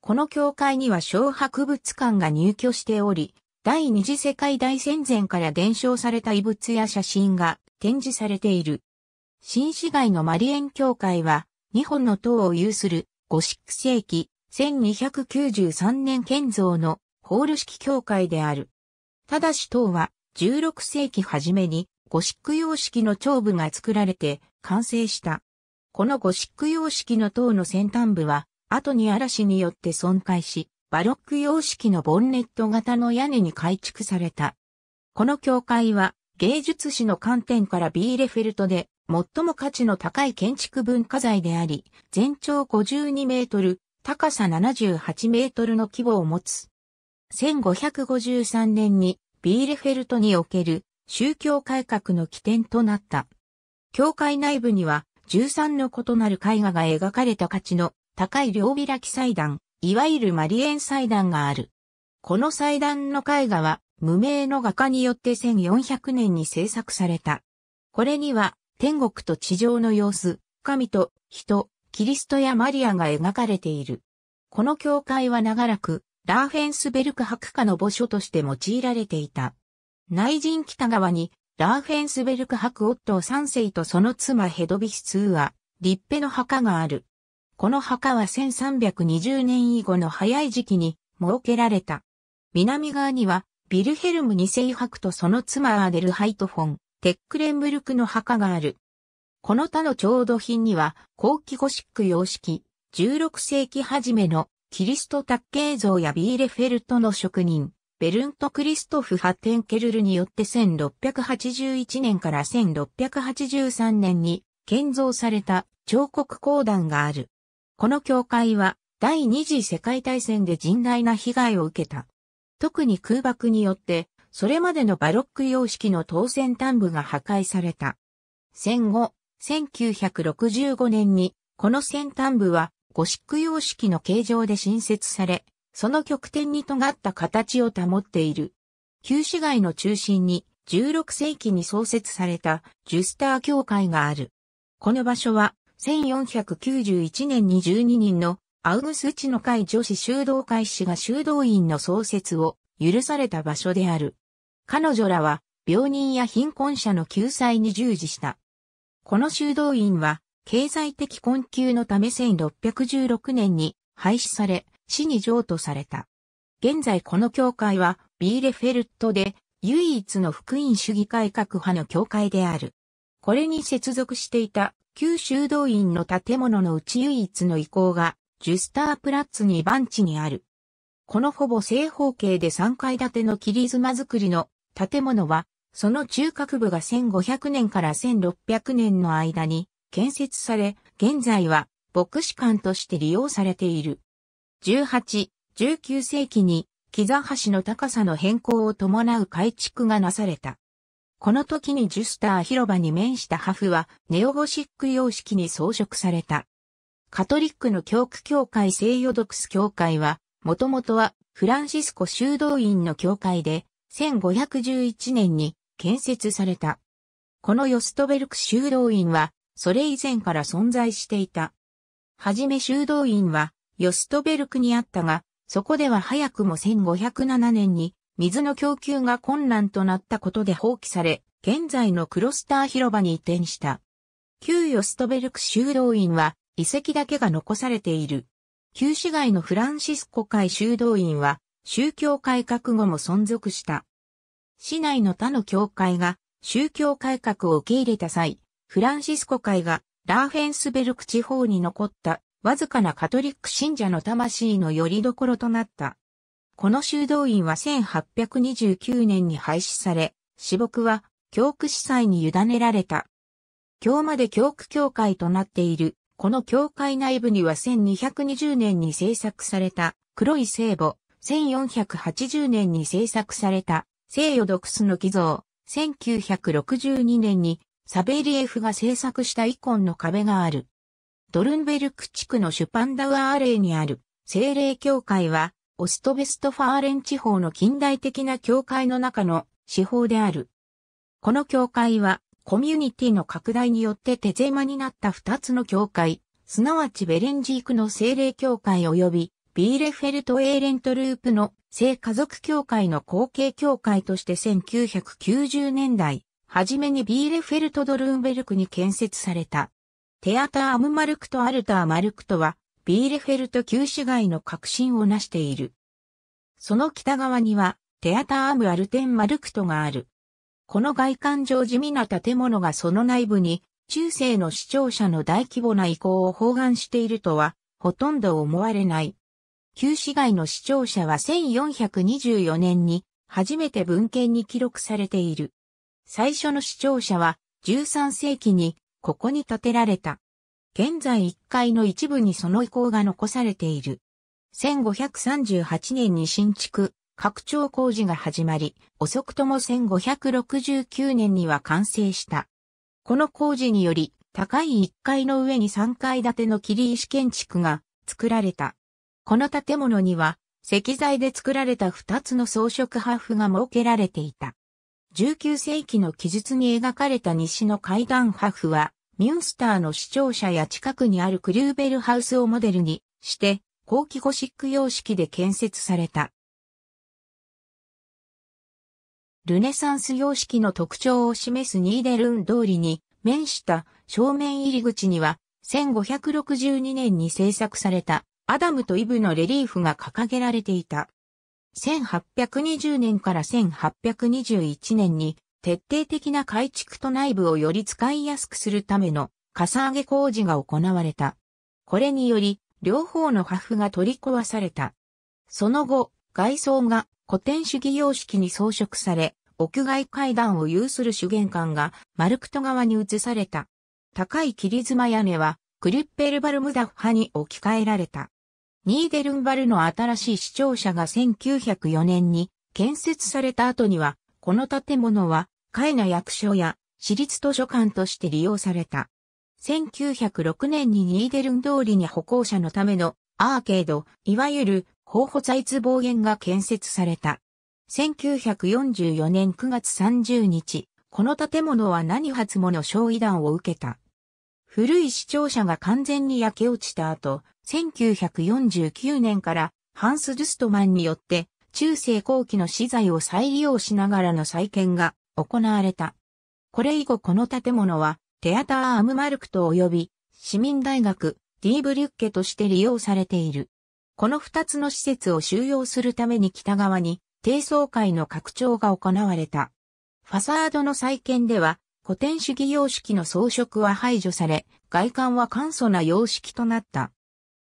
この教会には小博物館が入居しており、第二次世界大戦前から伝承された遺物や写真が展示されている。新市街のマリエン教会は、日本の塔を有するゴシック世紀1293年建造のホール式教会である。ただし塔は16世紀初めにゴシック様式の長部が作られて完成した。このゴシック様式の塔の先端部は後に嵐によって損壊し、バロック様式のボンネット型の屋根に改築された。この教会は芸術史の観点からビーレフェルトで最も価値の高い建築文化財であり、全長52メートル、高さ78メートルの規模を持つ。1553年にビーレフェルトにおける宗教改革の起点となった。教会内部には13の異なる絵画が描かれた価値の高い両開き祭壇、いわゆるマリエン祭壇がある。この祭壇の絵画は無名の画家によって1400年に制作された。これには天国と地上の様子、神と人、キリストやマリアが描かれている。この教会は長らく、ラーフェンスベルク博家の墓所として用いられていた。内陣北側に、ラーフェンスベルク博夫三世とその妻ヘドビス2は、立派の墓がある。この墓は1320年以後の早い時期に設けられた。南側には、ビルヘルム二世博とその妻アーデルハイトフォン、テックレンブルクの墓がある。この他の調度品には、後期ゴシック様式、16世紀初めのキリスト卓形像やビーレフェルトの職人、ベルント・クリストフ・ハテンケルルによって1681年から1683年に建造された彫刻公団がある。この教会は第二次世界大戦で甚大な被害を受けた。特に空爆によってそれまでのバロック様式の当選端部が破壊された。戦後、1965年に、この先端部は、ゴシック様式の形状で新設され、その極点に尖った形を保っている。旧市街の中心に、16世紀に創設されたジュスター教会がある。この場所は、1491年に12人のアウグスチの会女子修道会士が修道院の創設を許された場所である。彼女らは病人や貧困者の救済に従事した。この修道院は経済的困窮のため1616年に廃止され、市に譲渡された。現在この教会はビーレフェルトで唯一の福音主義改革派の教会である。これに接続していた旧修道院の建物のうち唯一の遺構がジュスタープラッツ2番地にある。このほぼ正方形で3階建ての切り妻造りの建物は、その中核部が1500年から1600年の間に建設され、現在は牧師館として利用されている。18、19世紀に、木座橋の高さの変更を伴う改築がなされた。この時にジュスター広場に面した破風はネオゴシック様式に装飾された。カトリックの教区教会西洋ドクス教会は、もともとはフランシスコ修道院の教会で、1511年に建設された。このヨストベルク修道院は、それ以前から存在していた。はじめ修道院は、ヨストベルクにあったが、そこでは早くも1507年に、水の供給が困難となったことで放棄され、現在のクロスター広場に移転した。旧ヨストベルク修道院は、遺跡だけが残されている。旧市街のフランシスコ会修道院は、宗教改革後も存続した。市内の他の教会が宗教改革を受け入れた際、フランシスコ会がラーフェンスベルク地方に残ったわずかなカトリック信者の魂の拠り所となった。この修道院は1829年に廃止され、私牧は教区司祭に委ねられた。今日まで教区教会となっている、この教会内部には1220年に制作された黒い聖母、1480年に制作された西洋ドクスの寄贈、1962年にサベリエフが制作したイコンの壁がある。ドルンベルク地区のシュパンダウアーレイにある精霊教会は、オストベストファーレン地方の近代的な教会の中の司法である。この教会は、コミュニティの拡大によって手狭になった二つの教会、すなわちベレンジークの精霊教会及びビーレフェルト・エーレント・ループの性家族協会の後継協会として1990年代、初めにビーレフェルト・ドルンベルクに建設された。テアター・アム・マルクト・アルター・マルクトは、ビーレフェルト旧市街の核心を成している。その北側には、テアター・アム・アルテン・マルクトがある。この外観上地味な建物がその内部に、中世の視聴者の大規模な移行を包含しているとは、ほとんど思われない。旧市街の視聴者は1424年に初めて文献に記録されている。最初の視聴者は13世紀にここに建てられた。現在1階の一部にその遺構が残されている。1538年に新築、拡張工事が始まり、遅くとも1569年には完成した。この工事により、高い1階の上に3階建ての切り石建築が作られた。この建物には石材で作られた二つの装飾破フが設けられていた。19世紀の記述に描かれた西の階段破フは、ミュンスターの視聴者や近くにあるクルーベルハウスをモデルにして、後期ゴシック様式で建設された。ルネサンス様式の特徴を示すニーデルン通りに面した正面入り口には1562年に制作されたアダムとイブのレリーフが掲げられていた。1820年から1821年に徹底的な改築と内部をより使いやすくするためのかさ上げ工事が行われた。これにより、両方の破風が取り壊された。その後、外装が古典主義様式に装飾され、屋外階段を有する主玄関がマルクト側に移された。高い切妻屋根はクリュッペルバルムダフ派に置き換えられた。ニーデルンバルの新しい市庁舎が1904年に建設された後には、この建物は、カエナ役所や私立図書館として利用された。1906年にニーデルン通りに歩行者のためのアーケード、いわゆる候補財津望遠が建設された。1944年9月30日、この建物は何発もの焼夷弾を受けた。古い視聴者が完全に焼け落ちた後、1949年からハンス・ゥストマンによって中世後期の資材を再利用しながらの再建が行われた。これ以後この建物はテアター・アムマルクと及び市民大学ディーブリュッケとして利用されている。この二つの施設を収容するために北側に低層階の拡張が行われた。ファサードの再建では古典主義様式の装飾は排除され、外観は簡素な様式となった。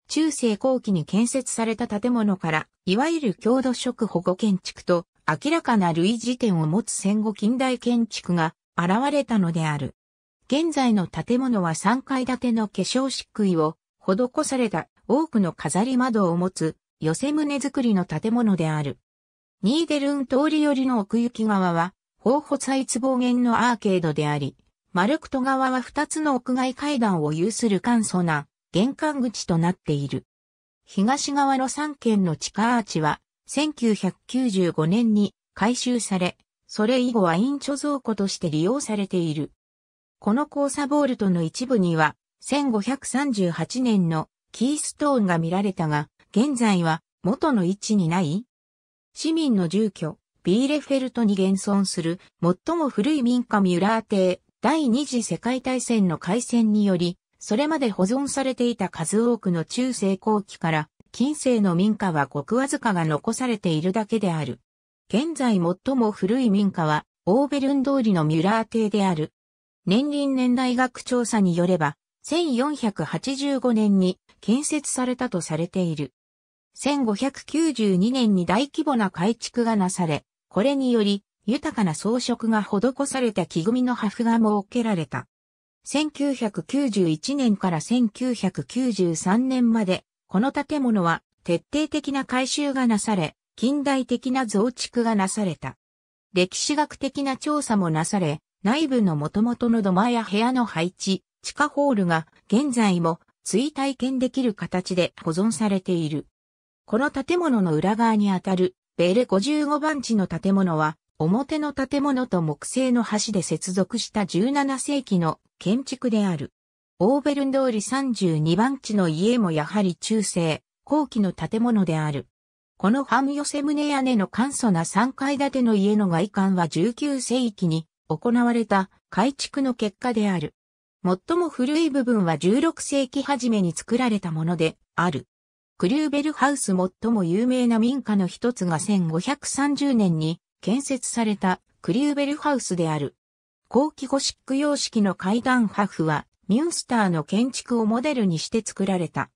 中世後期に建設された建物から、いわゆる郷土色保護建築と、明らかな類似点を持つ戦後近代建築が現れたのである。現在の建物は3階建ての化粧漆喰を施された多くの飾り窓を持つ寄せ棟造りの建物である。ニーデルン通り寄りの奥行き側は大イツ坪源のアーケードであり、マルクト側は2つの屋外階段を有する簡素な玄関口となっている。東側の3軒の地下アーチは、1995年に改修され、それ以後は院貯蔵庫として利用されている。この交差ボールトの一部には、1538年のキーストーンが見られたが、現在は元の位置にない市民の住居、ビーレフェルトに現存する最も古い民家ミュラー邸第二次世界大戦の開戦により、それまで保存されていた数多くの中世後期から近世の民家はごくわずかが残されているだけである。現在最も古い民家はオーベルン通りのミュラー邸である。年輪年代学調査によれば、1485年に建設されたとされている。1592年に大規模な改築がなされ、これにより、豊かな装飾が施された木組みの破風が設けられた。1991年から1993年まで、この建物は徹底的な改修がなされ、近代的な増築がなされた。歴史学的な調査もなされ、内部の元々の土間や部屋の配置、地下ホールが現在も追体験できる形で保存されている。この建物の裏側にあたるベレ55番地の建物は、表の建物と木製の橋で接続した17世紀の建築である。オーベルン通り32番地の家もやはり中世、後期の建物である。この半寄せ棟屋根の簡素な3階建ての家の外観は19世紀に行われた改築の結果である。最も古い部分は16世紀初めに作られたものである。クリューベルハウス最も有名な民家の一つが1530年に建設されたクリューベルハウスである。後期ゴシック様式の階段ハフはミュンスターの建築をモデルにして作られた。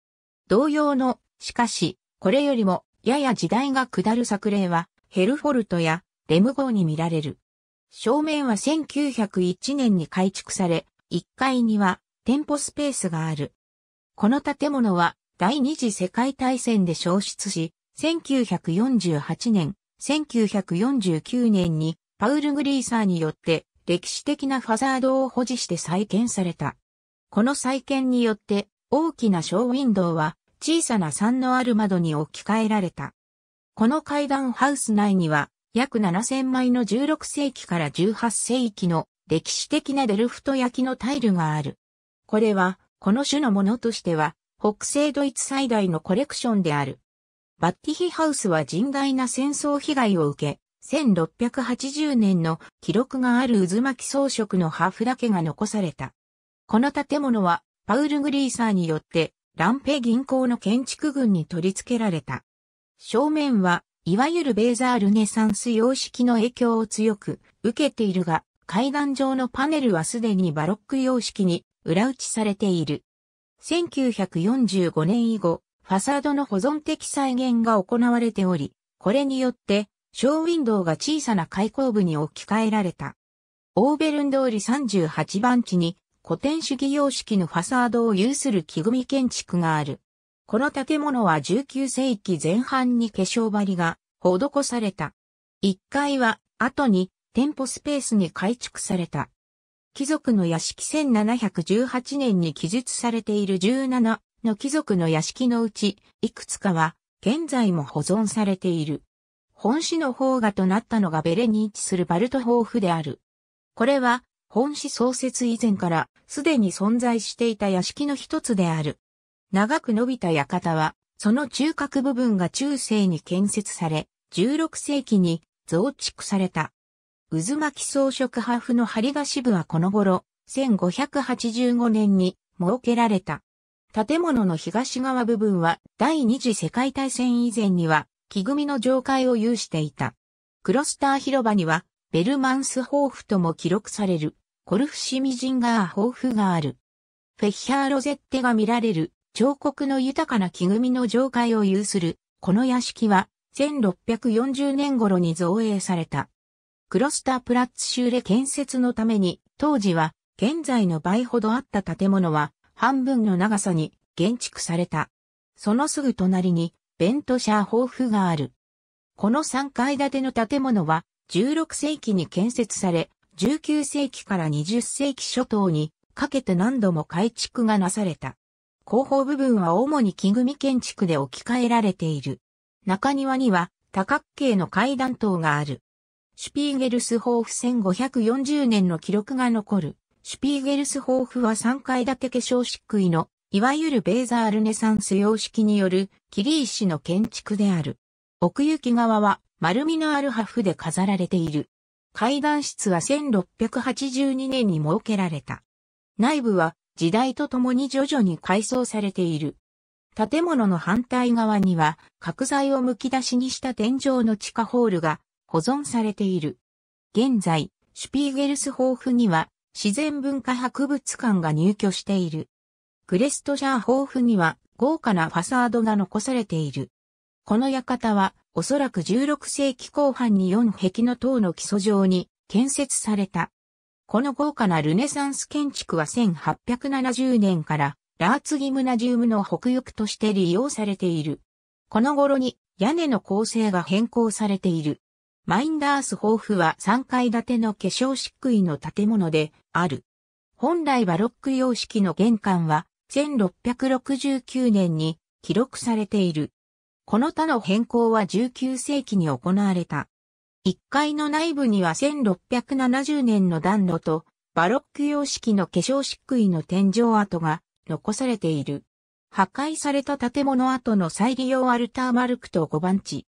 同様の、しかし、これよりもやや時代が下る作例はヘルフォルトやレム号に見られる。正面は1901年に改築され、1階には店舗スペースがある。この建物は第二次世界大戦で消失し、1948年、1949年にパウル・グリーサーによって歴史的なファザードを保持して再建された。この再建によって大きなショーウィンドウは小さな3のある窓に置き換えられた。この階段ハウス内には約7000枚の16世紀から18世紀の歴史的なデルフト焼きのタイルがある。これはこの種のものとしては北西ドイツ最大のコレクションである。バッティヒハウスは甚大な戦争被害を受け、1680年の記録がある渦巻き装飾のハーフだけが残された。この建物はパウル・グリーサーによってランペ銀行の建築群に取り付けられた。正面はいわゆるベーザールネサンス様式の影響を強く受けているが、階段上のパネルはすでにバロック様式に裏打ちされている。1945年以後、ファサードの保存的再現が行われており、これによって、ショーウィンドウが小さな開口部に置き換えられた。オーベルン通り38番地に古典主義様式のファサードを有する木組建築がある。この建物は19世紀前半に化粧張りが施された。1階は後に店舗スペースに改築された。貴族の屋敷1718年に記述されている17の貴族の屋敷のうち、いくつかは現在も保存されている。本市の方がとなったのがベレに位置するバルトホ府である。これは本市創設以前からすでに存在していた屋敷の一つである。長く伸びた館は、その中核部分が中世に建設され、16世紀に増築された。渦巻装飾派府の針菓支部はこの頃、1585年に設けられた。建物の東側部分は第二次世界大戦以前には木組みの上階を有していた。クロスター広場にはベルマンスホーフとも記録されるコルフシミジンガーホーフがある。フェヒャーロゼッテが見られる彫刻の豊かな木組みの上階を有するこの屋敷は1640年頃に造営された。クロスタープラッツ州で建設のために、当時は現在の倍ほどあった建物は半分の長さに建築された。そのすぐ隣にベントシャーホーフがある。この3階建ての建物は16世紀に建設され、19世紀から20世紀初頭にかけて何度も改築がなされた。後方部分は主に木組建築で置き換えられている。中庭には多角形の階段塔がある。シュピーゲルスホーフ1540年の記録が残る。シュピーゲルスホーフは3階建て化粧漆喰の、いわゆるベーザールネサンス様式による、キリ石の建築である。奥行き側は、丸みのある破風で飾られている。階段室は1682年に設けられた。内部は、時代とともに徐々に改装されている。建物の反対側には、角材を剥き出しにした天井の地下ホールが保存されている。現在、シュピーゲルスホーフには自然文化博物館が入居している。クレストシャーホーフには豪華なファサードが残されている。この館はおそらく16世紀後半に4壁の塔の基礎上に建設された。この豪華なルネサンス建築は1870年からラーツギムナジウムの北翼として利用されている。この頃に屋根の構成が変更されている。マインダース豊富は3階建ての化粧漆喰の建物である。本来バロック様式の玄関は1669年に記録されている。この他の変更は19世紀に行われた。1階の内部には1670年の暖炉とバロック様式の化粧漆喰の天井跡が残されている。破壊された建物跡の再利用アルターマルクと5番地、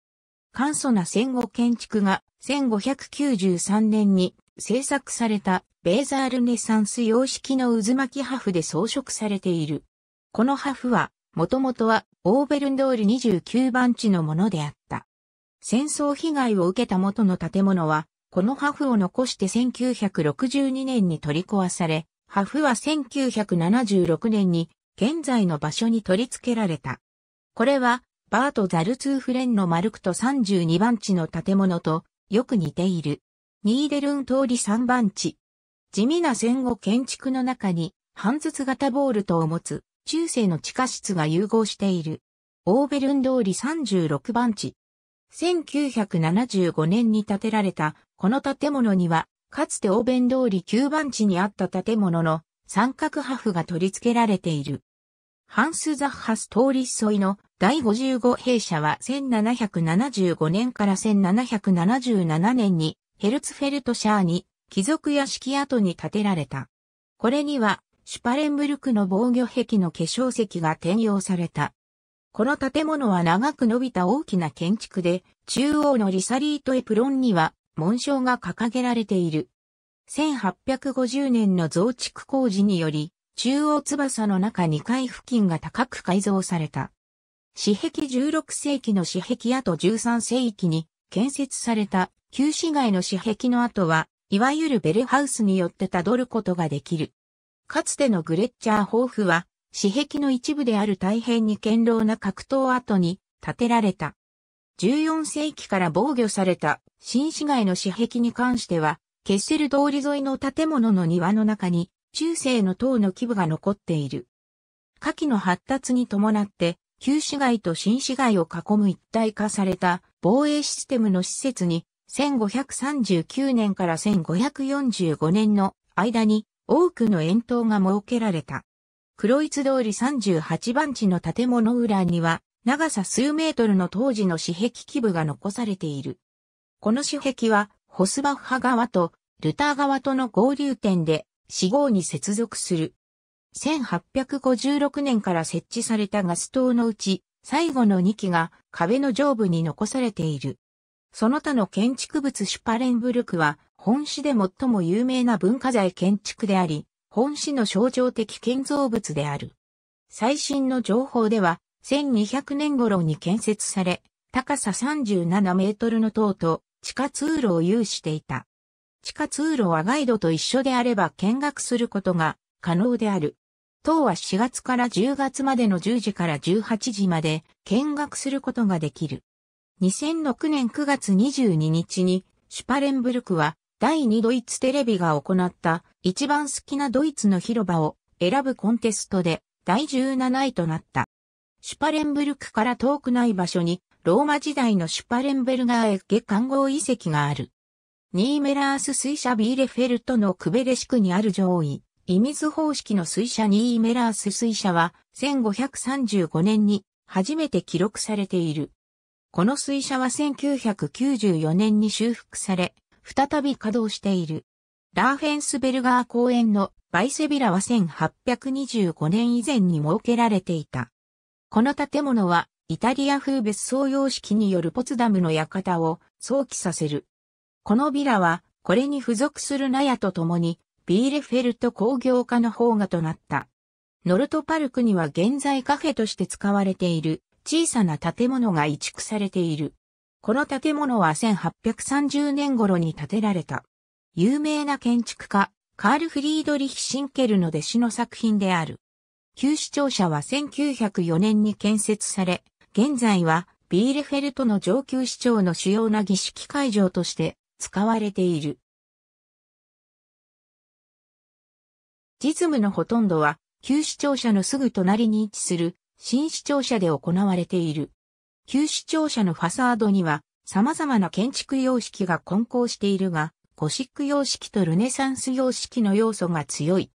簡素な戦後建築が1593年に制作されたベーザールネサンス様式の渦巻き破布で装飾されている。この破布は、もともとはオーベルンドール29番地のものであった。戦争被害を受けた元の建物は、この破布を残して1962年に取り壊され、破布は1976年に現在の場所に取り付けられた。これはバート・ザルツーフレンのマルクト32番地の建物とよく似ている。ニーデルン通り3番地。地味な戦後建築の中に、半筒型ボールトを持つ、中世の地下室が融合している。オーベルン通り36番地。1975年に建てられた、この建物には、かつてオーベン通り9番地にあった建物の三角破風が取り付けられている。ハンス・ザッハス通り沿いの第55兵舎は1775年から1777年にヘルツフェルトシャーに貴族屋敷跡に建てられた。これにはシュパレンブルクの防御壁の化粧石が転用された。この建物は長く伸びた大きな建築で、中央のリサリートエプロンには紋章が掲げられている。1850年の増築工事により、中央翼の中2階付近が高く改造された。死壁16世紀の死壁跡13世紀に建設された旧市街の死壁の跡は、いわゆるベルハウスによってたどることができる。かつてのグレッチャーホーフは、死壁の一部である大変に堅牢な格闘跡に建てられた。14世紀から防御された新市街の死壁に関しては、ケッセル通り沿いの建物の庭の中に中世の塔の基部が残っている。火器の発達に伴って旧市街と新市街を囲む一体化された防衛システムの施設に1539年から1545年の間に多くの円筒が設けられた。黒津通り38番地の建物裏には長さ数メートルの当時の紙壁基部が残されている。この紙壁はホスバッハ側とルター側との合流点で四号に接続する。1856年から設置されたガス灯のうち、最後の2基が壁の上部に残されている。その他の建築物シュパレンブルクは、本市で最も有名な文化財建築であり、本市の象徴的建造物である。最新の情報では、1200年頃に建設され、高さ37メートルの塔と地下通路を有していた。地下通路はガイドと一緒であれば見学することが可能である。当は4月から10月までの10時から18時まで見学することができる。2006年9月22日にシュパレンブルクは第2ドイツテレビが行った一番好きなドイツの広場を選ぶコンテストで第17位となった。シュパレンブルクから遠くない場所にローマ時代のシュパレンベルガーへ月観号遺跡がある。ニーメラース水車ビーレフェルトのクベレシクにある上位。イミズ方式の水車ニーメラース水車は1535年に初めて記録されている。この水車は1994年に修復され、再び稼働している。ラーフェンスベルガー公園のバイセビラは1825年以前に設けられていた。この建物はイタリア風別荘様式によるポツダムの館を想起させる。このビラはこれに付属する納屋と共にビーレフェルト工業化の方がとなった。ノルトパルクには現在カフェとして使われている小さな建物が移築されている。この建物は1830年頃に建てられた。有名な建築家、カール・フリードリヒ・シンケルの弟子の作品である。旧市庁舎は1904年に建設され、現在はビーレフェルトの上級市長の主要な儀式会場として使われている。実務のほとんどは、旧市庁舎のすぐ隣に位置する、新市庁舎で行われている。旧市庁舎のファサードには、様々な建築様式が混交しているが、ゴシック様式とルネサンス様式の要素が強い。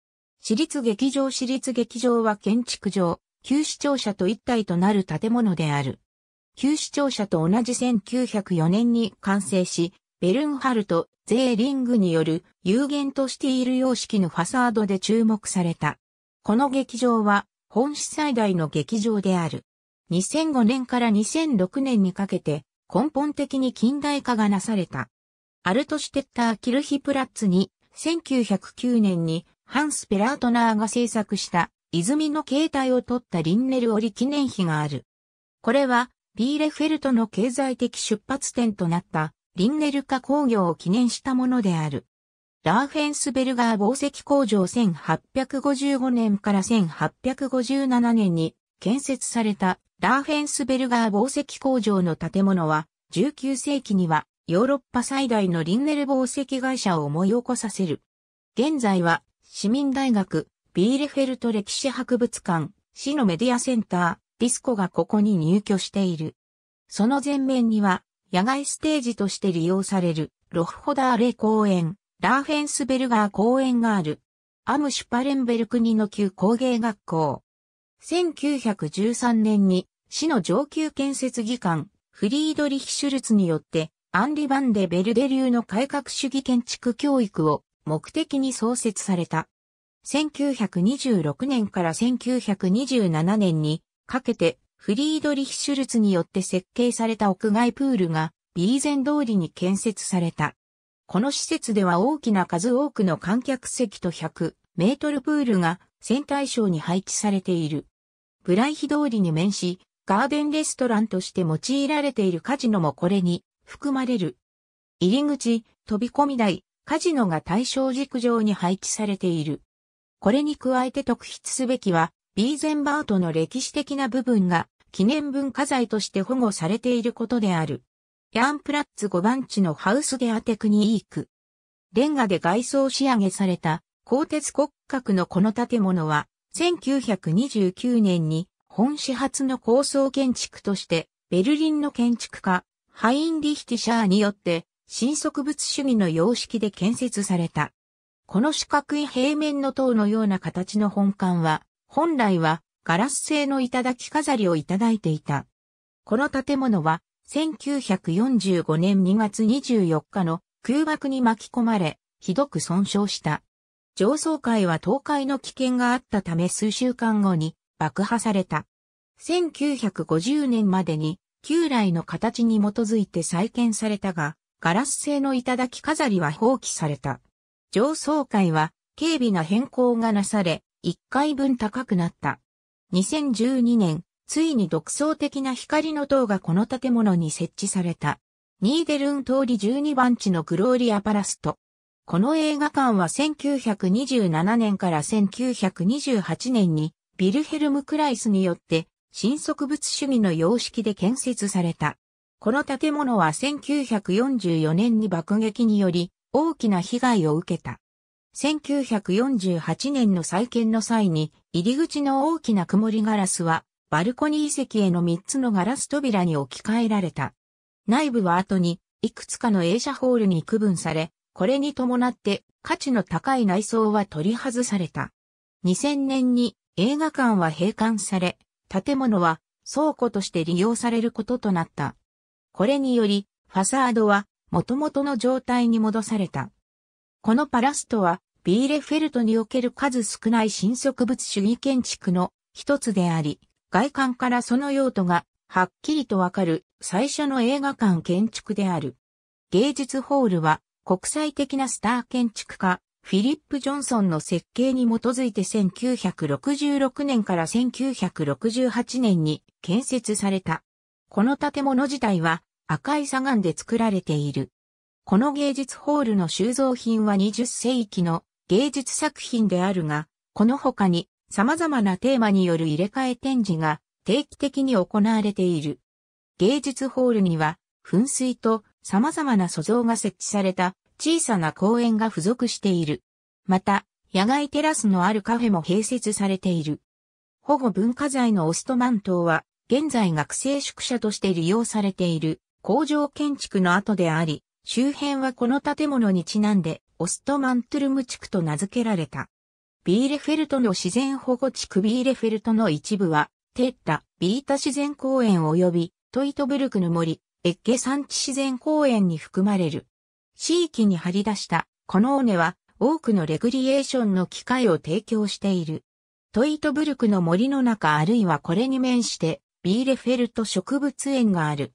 私立劇場私立劇場は建築上、旧市庁舎と一体となる建物である。旧市庁舎と同じ1904年に完成し、ベルンハルト・ゼーリングによる有限としている様式のファサードで注目された。この劇場は本市最大の劇場である。2005年から2006年にかけて根本的に近代化がなされた。アルトシュテッター・キルヒプラッツに1909年にハンス・ペラートナーが制作した泉の形態を取ったリンネル折記念碑がある。これはビーレフェルトの経済的出発点となったリンネルカ工業を記念したものである。ラーフェンスベルガー紡績工場1855年から1857年に建設されたラーフェンスベルガー紡績工場の建物は19世紀にはヨーロッパ最大のリンネル紡績会社を思い起こさせる。現在は市民大学、ビーレフェルト歴史博物館、市のメディアセンター、ディスコがここに入居している。その前面には野外ステージとして利用される、ロフホダーレ公園、ラーフェンスベルガー公園がある、アムシュパレンベル国の旧工芸学校。1913年に、市の上級建設技官、フリードリヒ・シュルツによって、アンリ・バンデ・ベルデ流の改革主義建築教育を目的に創設された。1926年から1927年にかけてフリードリヒ・シュルツによって設計された屋外プールが、ビーゼン通りに建設された。この施設では大きな数多くの観客席と100メートルプールが戦隊省に配置されている。ブライヒ通りに面し、ガーデンレストランとして用いられているカジノもこれに含まれる。入り口、飛び込み台、カジノが対象軸上に配置されている。これに加えて特筆すべきは、リーゼンバートの歴史的な部分が記念文化財として保護されていることである。ヤンプラッツ5番地のハウスでアテクニーク。レンガで外装仕上げされた鋼鉄骨格のこの建物は1929年に本始発の構想建築としてベルリンの建築家ハインリヒティシャーによって新植物主義の様式で建設された。この四角い平面の塔のような形の本館は本来はガラス製の頂き飾りをいただいていた。この建物は1945年2月24日の空爆に巻き込まれ、ひどく損傷した。上層階は倒壊の危険があったため数週間後に爆破された。1950年までに旧来の形に基づいて再建されたが、ガラス製の頂き飾りは放棄された。上層階は軽微な変更がなされ、1回分高くなった。2012年、ついに独創的な光の塔がこの建物に設置された。ニーデルン通り12番地のグローリアパラスト。この映画館は1927年から1928年にビルヘルム・クライスによって新植物主義の様式で建設された。この建物は1944年に爆撃により大きな被害を受けた。1948年の再建の際に、入り口の大きな曇りガラスは、バルコニー席への3つのガラス扉に置き換えられた。内部は後に、いくつかの映写ホールに区分され、これに伴って価値の高い内装は取り外された。2000年に映画館は閉館され、建物は倉庫として利用されることとなった。これにより、ファサードは元々の状態に戻された。このパラストは、ビーレフェルトにおける数少ない新植物主義建築の一つであり、外観からその用途がはっきりとわかる最初の映画館建築である。芸術ホールは国際的なスター建築家フィリップ・ジョンソンの設計に基づいて1966年から1968年に建設された。この建物自体は赤い砂岩で作られている。この芸術ホールの収蔵品は20世紀の芸術作品であるが、この他に様々なテーマによる入れ替え展示が定期的に行われている。芸術ホールには噴水と様々な素像が設置された小さな公園が付属している。また、野外テラスのあるカフェも併設されている。保護文化財のオストマン島は、現在学生宿舎として利用されている工場建築の跡であり、周辺はこの建物にちなんで、オストマントゥルム地区と名付けられた。ビーレフェルトの自然保護地区ビーレフェルトの一部は、テッタ、ビータ自然公園及びトイトブルクの森、エッゲ山地自然公園に含まれる。地域に張り出したこの尾根は多くのレクリエーションの機会を提供している。トイトブルクの森の中あるいはこれに面してビーレフェルト植物園がある。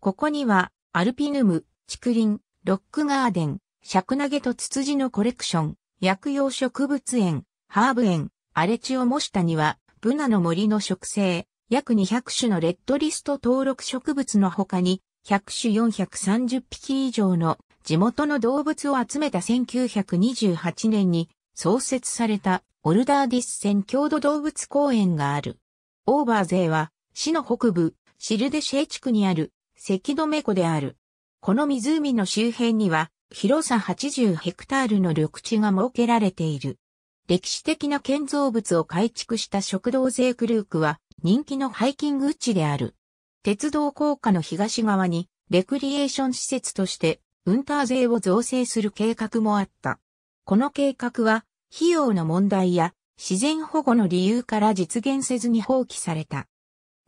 ここにはアルピヌム、竹林、ロックガーデン、尺投げとツツジのコレクション、薬用植物園、ハーブ園、荒れ地を模したには、ブナの森の植生、約200種のレッドリスト登録植物の他に、100種430匹以上の地元の動物を集めた1928年に創設されたオルダーディス線郷土動物公園がある。オーバーゼーは市の北部、シルデシェ地区にある関止湖である。この湖の周辺には、広さ80ヘクタールの緑地が設けられている。歴史的な建造物を改築した食堂税クルークは人気のハイキング地である。鉄道高架の東側にレクリエーション施設としてウンター税を造成する計画もあった。この計画は費用の問題や自然保護の理由から実現せずに放棄された。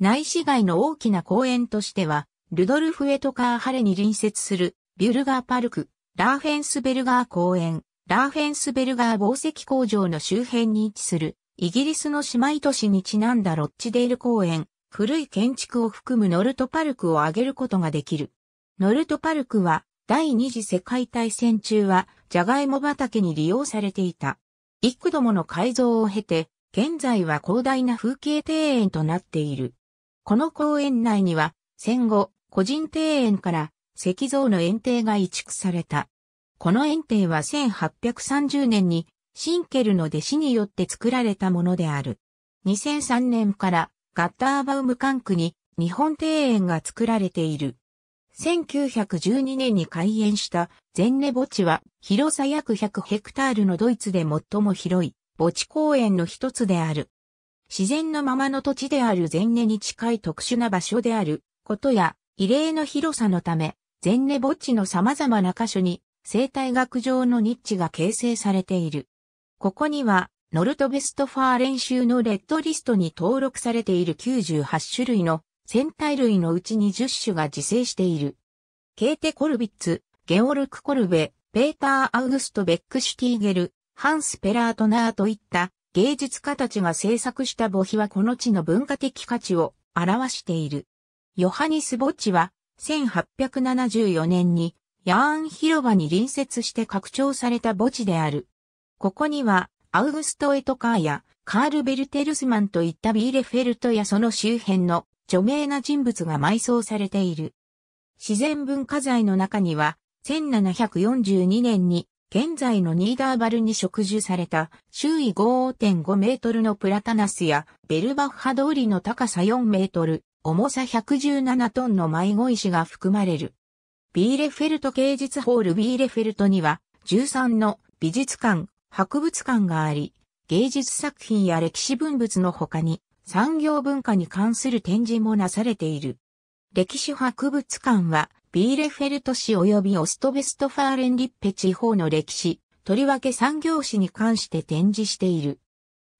内市街の大きな公園としてはルドルフエトカーハレに隣接するビュルガーパルク、ラーフェンスベルガー公園、ラーフェンスベルガー紡績工場の周辺に位置するイギリスの姉妹都市にちなんだロッチデール公園、古い建築を含むノルトパルクを挙げることができる。ノルトパルクは第二次世界大戦中はジャガイモ畑に利用されていた。幾度もの改造を経て、現在は広大な風景庭園となっている。この公園内には戦後個人庭園から石像の園庭が移築された。この園庭は1830年にシンケルの弟子によって作られたものである。2003年からガッターバウム管区に日本庭園が作られている。1912年に開園したンネ墓地は広さ約100ヘクタールのドイツで最も広い墓地公園の一つである。自然のままの土地であるンネに近い特殊な場所であることや異例の広さのため、全根墓地の様々な箇所に生態学上のニッチが形成されている。ここには、ノルトベストファー練習のレッドリストに登録されている98種類の戦隊類のうち20種が自生している。ケーテ・コルビッツ、ゲオルク・コルベ、ペーター・アウグスト・ベックシュティーゲル、ハンス・ペラートナーといった芸術家たちが制作した墓碑はこの地の文化的価値を表している。ヨハニス墓地は、1874年に、ヤーン広場に隣接して拡張された墓地である。ここには、アウグスト・エトカーや、カール・ベルテルスマンといったビーレフェルトやその周辺の著名な人物が埋葬されている。自然文化財の中には、1742年に現在のニーダーバルに植樹された周囲5.5メートルのプラタナスやベルバッハ通りの高さ4メートル、重さ117トンの迷子石が含まれる。ビーレフェルト芸術ホールビーレフェルトには13の美術館、博物館があり、芸術作品や歴史文物の他に産業文化に関する展示もなされている。歴史博物館はビーレフェルト市及びオストベストファーレンリッペ地方の歴史、とりわけ産業史に関して展示している。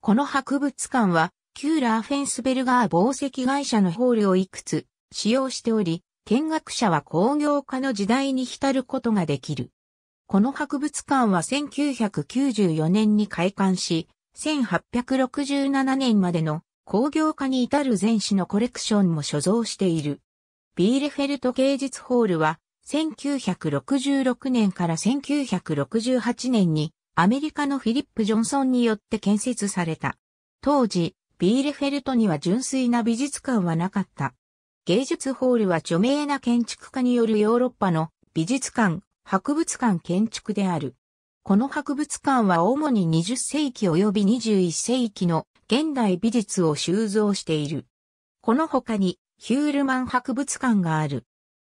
この博物館は旧ラーフェンスベルガー宝石会社のホールをいくつ使用しており、見学者は工業化の時代に浸ることができる。この博物館は1994年に開館し、1867年までの工業化に至る前史のコレクションも所蔵している。ビーレフェルト芸術ホールは、1966年から1968年にアメリカのフィリップ・ジョンソンによって建設された。当時、ビーレフェルトには純粋な美術館はなかった。芸術ホールは著名な建築家によるヨーロッパの美術館、博物館建築である。この博物館は主に20世紀及び21世紀の現代美術を収蔵している。この他にヒュールマン博物館がある。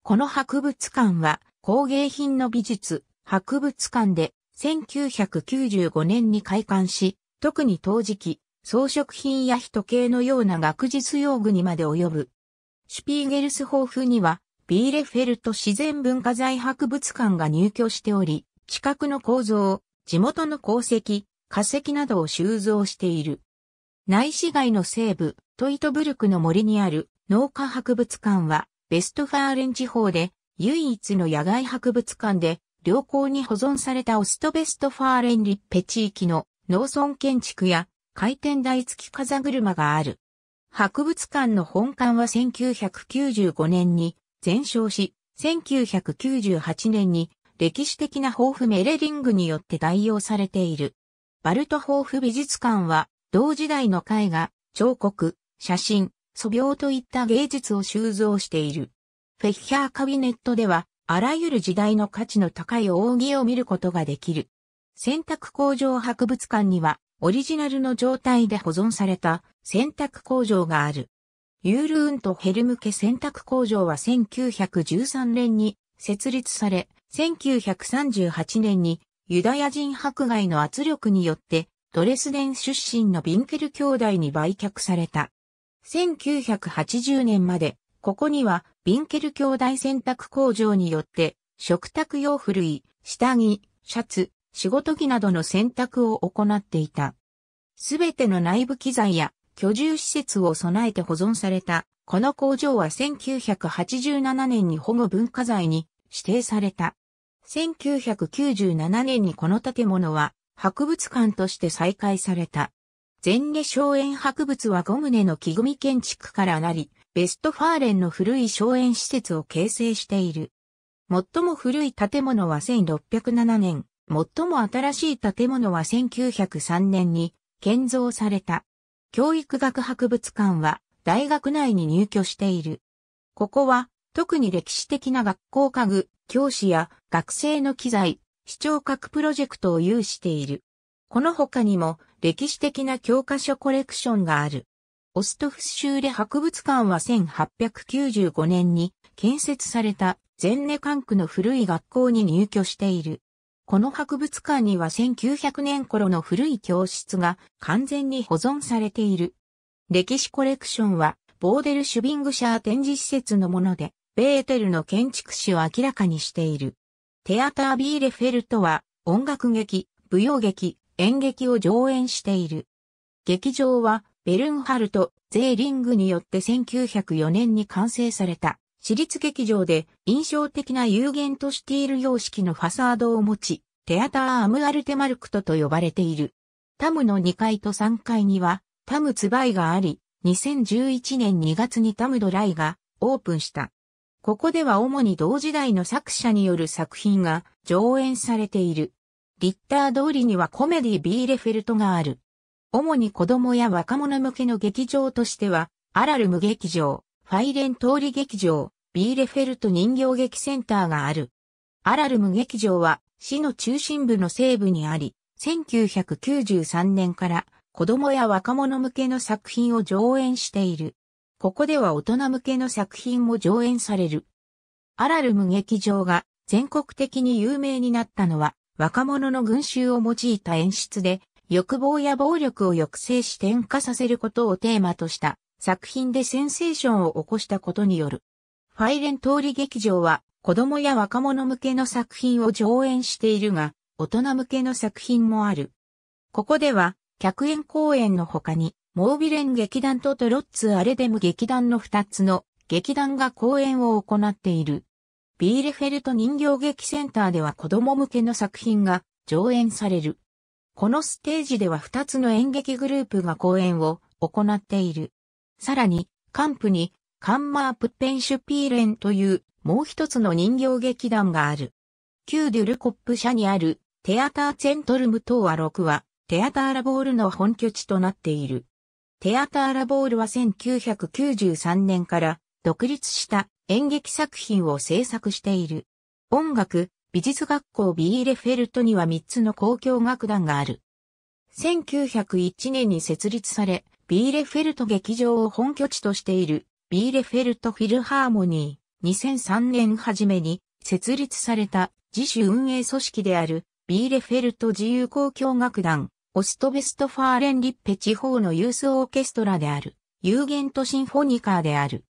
この博物館は工芸品の美術博物館で1995年に開館し、特に陶磁器、装飾品や人系のような学術用具にまで及ぶ。シュピーゲルスホーフには、ビーレフェルト自然文化財博物館が入居しており、近くの構造、地元の鉱石、化石などを収蔵している。内市街の西部、トイトブルクの森にある農家博物館は、ベストファーレン地方で唯一の野外博物館で、良好に保存されたオストベストファーレンリッペ地域の農村建築や回転台付き風車がある。博物館の本館は1995年に全焼し、1998年に歴史的な豊富メレリングによって代用されている。バルト豊富美術館は同時代の絵画、彫刻、写真、素描といった芸術を収蔵している。フェッヒャーカビネットでは、あらゆる時代の価値の高い扇を見ることができる。洗濯工場博物館には、オリジナルの状態で保存された洗濯工場がある。ユールーンとヘルムケ洗濯工場は1913年に設立され、1938年にユダヤ人迫害の圧力によってドレスデン出身のビンケル兄弟に売却された。1980年まで、ここにはビンケル兄弟洗濯工場によって食卓用古い、下着、シャツ、仕事着などの選択を行っていた。すべての内部機材や居住施設を備えて保存された、この工場は1987年に保護文化財に指定された。1997年にこの建物は博物館として再開された。前下荘園博物は5棟の木組建築からなり、ベストファーレンの古い荘園施設を形成している。最も古い建物は1607年、最も新しい建物は1903年に建造された。教育学博物館は大学内に入居している。ここは特に歴史的な学校家具、教師や学生の機材、視聴覚プロジェクトを有している。この他にも歴史的な教科書コレクションがある。オストフス州で博物館は1895年に建設された全ネ管区の古い学校に入居している。この博物館には1900年頃の古い教室が完全に保存されている。歴史コレクションは、ボーデル・シュビングシャー展示施設のもので、ベーテルの建築史を明らかにしている。テアター・ビーレフェルトは、音楽劇、舞踊劇、演劇を上演している。劇場は、ベルンハルト・ゼーリングによって1904年に完成された。私立劇場で印象的な有限としている様式のファサードを持ち、テアター・アム・アルテマルクトと呼ばれている。タムの2階と3階には、タムツバイがあり、2011年2月にタムドライがオープンした。ここでは主に同時代の作者による作品が上演されている。リッター通りにはコメディ・ビーレフェルトがある。主に子供や若者向けの劇場としては、アラルム劇場、ファイレン通り劇場、ビーレフェルト人形劇センターがある。アラルム劇場は市の中心部の西部にあり、1993年から子供や若者向けの作品を上演している。ここでは大人向けの作品も上演される。アラルム劇場が全国的に有名になったのは若者の群衆を用いた演出で欲望や暴力を抑制し転化させることをテーマとした作品でセンセーションを起こしたことによる。ファイレン通り劇場は子供や若者向けの作品を上演しているが、大人向けの作品もある。ここでは、客演公演の他に、モービレン劇団とトロッツ・アレデム劇団の2つの劇団が公演を行っている。ビーレフェルト人形劇センターでは子供向けの作品が上演される。このステージでは2つの演劇グループが公演を行っている。さらに、カンプに、カンマープッペンシュピーレンというもう一つの人形劇団がある。旧デュルコップ社にあるテアターツェントルム等は6はテアターラボールの本拠地となっている。テアターラボールは1993年から独立した演劇作品を制作している。音楽、美術学校ビーレフェルトには3つの公共楽団がある。1901年に設立され、ビーレフェルト劇場を本拠地としている、ビーレフェルトフィルハーモニー、2003年初めに設立された自主運営組織である、ビーレフェルト自由交響楽団、オストベストファーレンリッペ地方のユースオーケストラである、ユーゲントシンフォニカーである。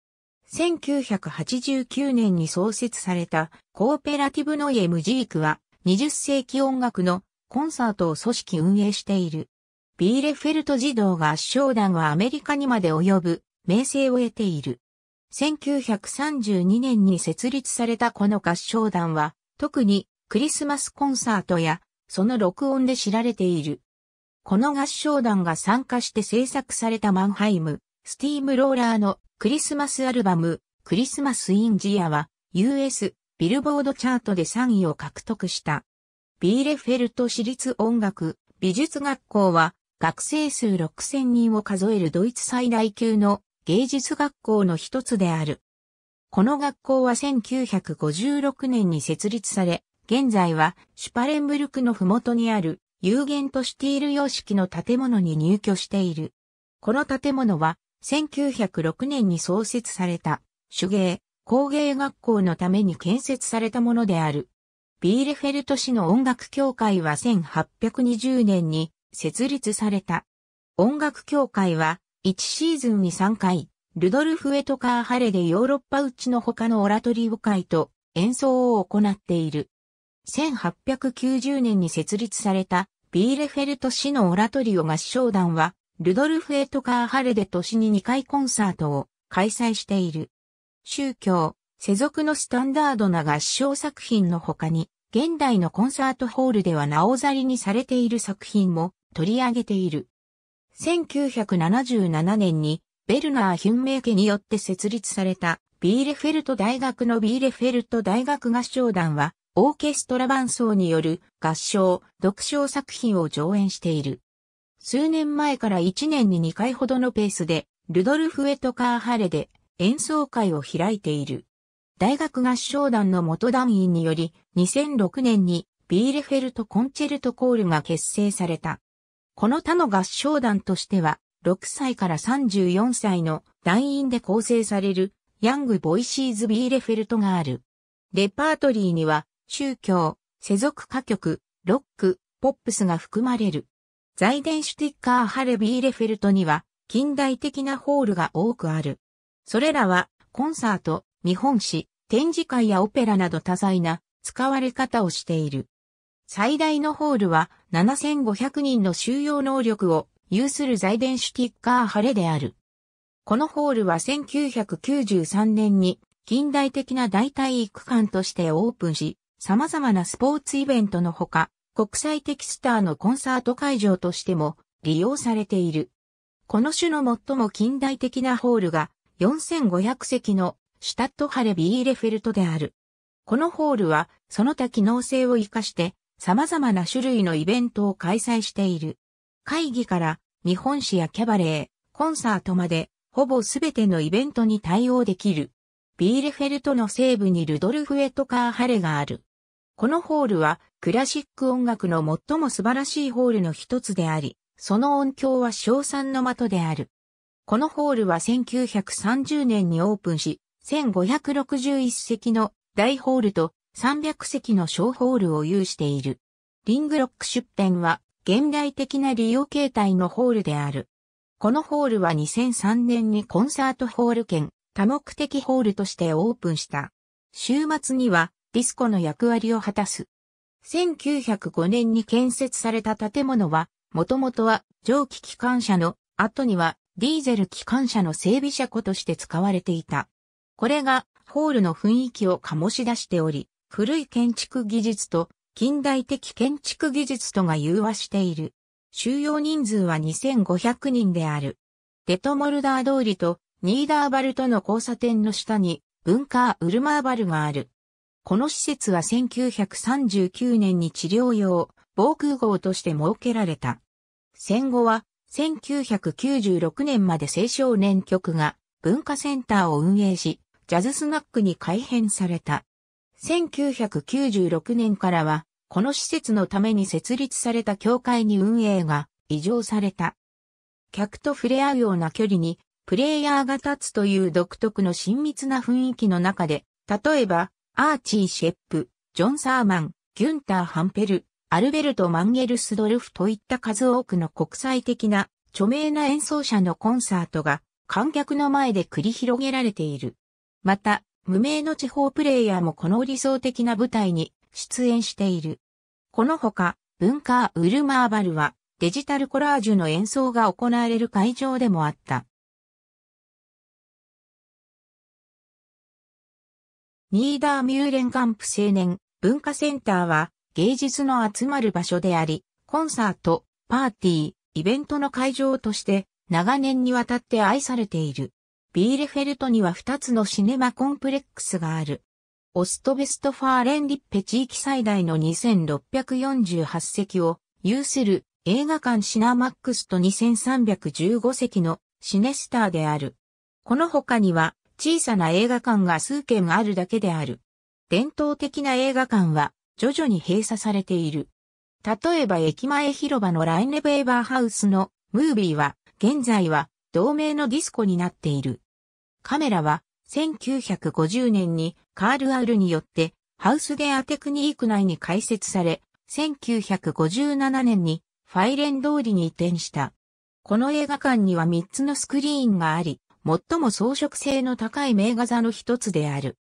1989年に創設されたコーペラティブノイエムジークは20世紀音楽のコンサートを組織運営している。ビーレフェルト児童合唱団はアメリカにまで及ぶ名声を得ている。1932年に設立されたこの合唱団は、特にクリスマスコンサートやその録音で知られている。この合唱団が参加して制作されたマンハイム、スティームローラーのクリスマスアルバム、クリスマス・イン・ジアは、US、ビルボードチャートで3位を獲得した。ビーレフェルト私立音楽美術学校は学生数6000人を数えるドイツ最大級の芸術学校の一つである。この学校は1956年に設立され、現在はシュパレンブルクの麓にある有限都市ティール様式の建物に入居している。この建物は1906年に創設された手芸、工芸学校のために建設されたものである。ビーレフェルト市の音楽協会は1820年に設立された。音楽協会は、1シーズンに3回、ルドルフ・エトカー・ハレでヨーロッパうちの他のオラトリオ会と演奏を行っている。1890年に設立されたビーレフェルト市のオラトリオ合唱団は、ルドルフ・エトカー・ハレで年に2回コンサートを開催している。宗教、世俗のスタンダードな合唱作品の他に、現代のコンサートホールではなおざりにされている作品も取り上げている。1977年にベルナー・ヒュンメー家によって設立されたビーレフェルト大学のビーレフェルト大学合唱団はオーケストラ伴奏による合唱、読唱作品を上演している。数年前から1年に2回ほどのペースでルドルフ・エトカーハレで演奏会を開いている。大学合唱団の元団員により2006年にビーレフェルト・コンチェルト・コールが結成された。この他の合唱団としては、6歳から34歳の団員で構成される、ヤング・ボイシーズ・ビーレフェルトがある。レパートリーには、宗教、世俗歌曲、ロック、ポップスが含まれる。ザイデンシュティッカー・ハレ・ビーレフェルトには、近代的なホールが多くある。それらは、コンサート、見本誌、展示会やオペラなど多彩な使われ方をしている。最大のホールは7500人の収容能力を有するザイデンシュティッカーハレである。このホールは1993年に近代的な代替育館としてオープンし、様々なスポーツイベントのほか、国際的スターのコンサート会場としても利用されている。この種の最も近代的なホールが4500席のシュタットハレ・ビーレフェルトである。このホールはその他機能性を活かして様々な種類のイベントを開催している。会議から日本史やキャバレー、コンサートまで、ほぼすべてのイベントに対応できる。ビーレフェルトの西部にルドルフ・エトカー・ハレがある。このホールはクラシック音楽の最も素晴らしいホールの一つであり、その音響は賞賛の的である。このホールは1930年にオープンし、1561席の大ホールと300席の小ホールを有している。リングロック出展は現代的な利用形態のホールである。このホールは2003年にコンサートホール兼多目的ホールとしてオープンした。週末にはディスコの役割を果たす。1905年に建設された建物は、もともとは蒸気機関車の後にはディーゼル機関車の整備車庫として使われていた。これがホールの雰囲気を醸し出しており、古い建築技術と近代的建築技術とが融和している。収容人数は2500人である。デトモルダー通りとニーダーバルとの交差点の下に文化ウルマーバルがある。この施設は1939年に治療用防空壕として設けられた。戦後は1996年まで青少年局が文化センターを運営し、ジャズスナックに改編された。1996年からは、この施設のために設立された教会に運営が移譲された。客と触れ合うような距離に、プレイヤーが立つという独特の親密な雰囲気の中で、例えば、アーチー・シェップ、ジョン・サーマン、ギュンター・ハンペル、アルベルト・マンゲルスドルフといった数多くの国際的な著名な演奏者のコンサートが観客の前で繰り広げられている。また、無名の地方プレイヤーもこの理想的な舞台に出演している。このほか、文化ウルマーバルはデジタルコラージュの演奏が行われる会場でもあった。ニーダーミューレンカンプ青年文化センターは芸術の集まる場所であり、コンサート、パーティー、イベントの会場として長年にわたって愛されている。ビーレフェルトには2つのシネマコンプレックスがある。オストベストファーレンリッペ地域最大の2648席を有する映画館シナマックスと2315席のシネスターである。この他には小さな映画館が数軒あるだけである。伝統的な映画館は徐々に閉鎖されている。例えば駅前広場のライネベーバーハウスのムービーは現在は同名のディスコになっている。カメラは1950年にカール・アウルによってハウスデアテクニーク内に開設され、1957年にファイレン通りに移転した。この映画館には3つのスクリーンがあり、最も装飾性の高い名画座の一つである。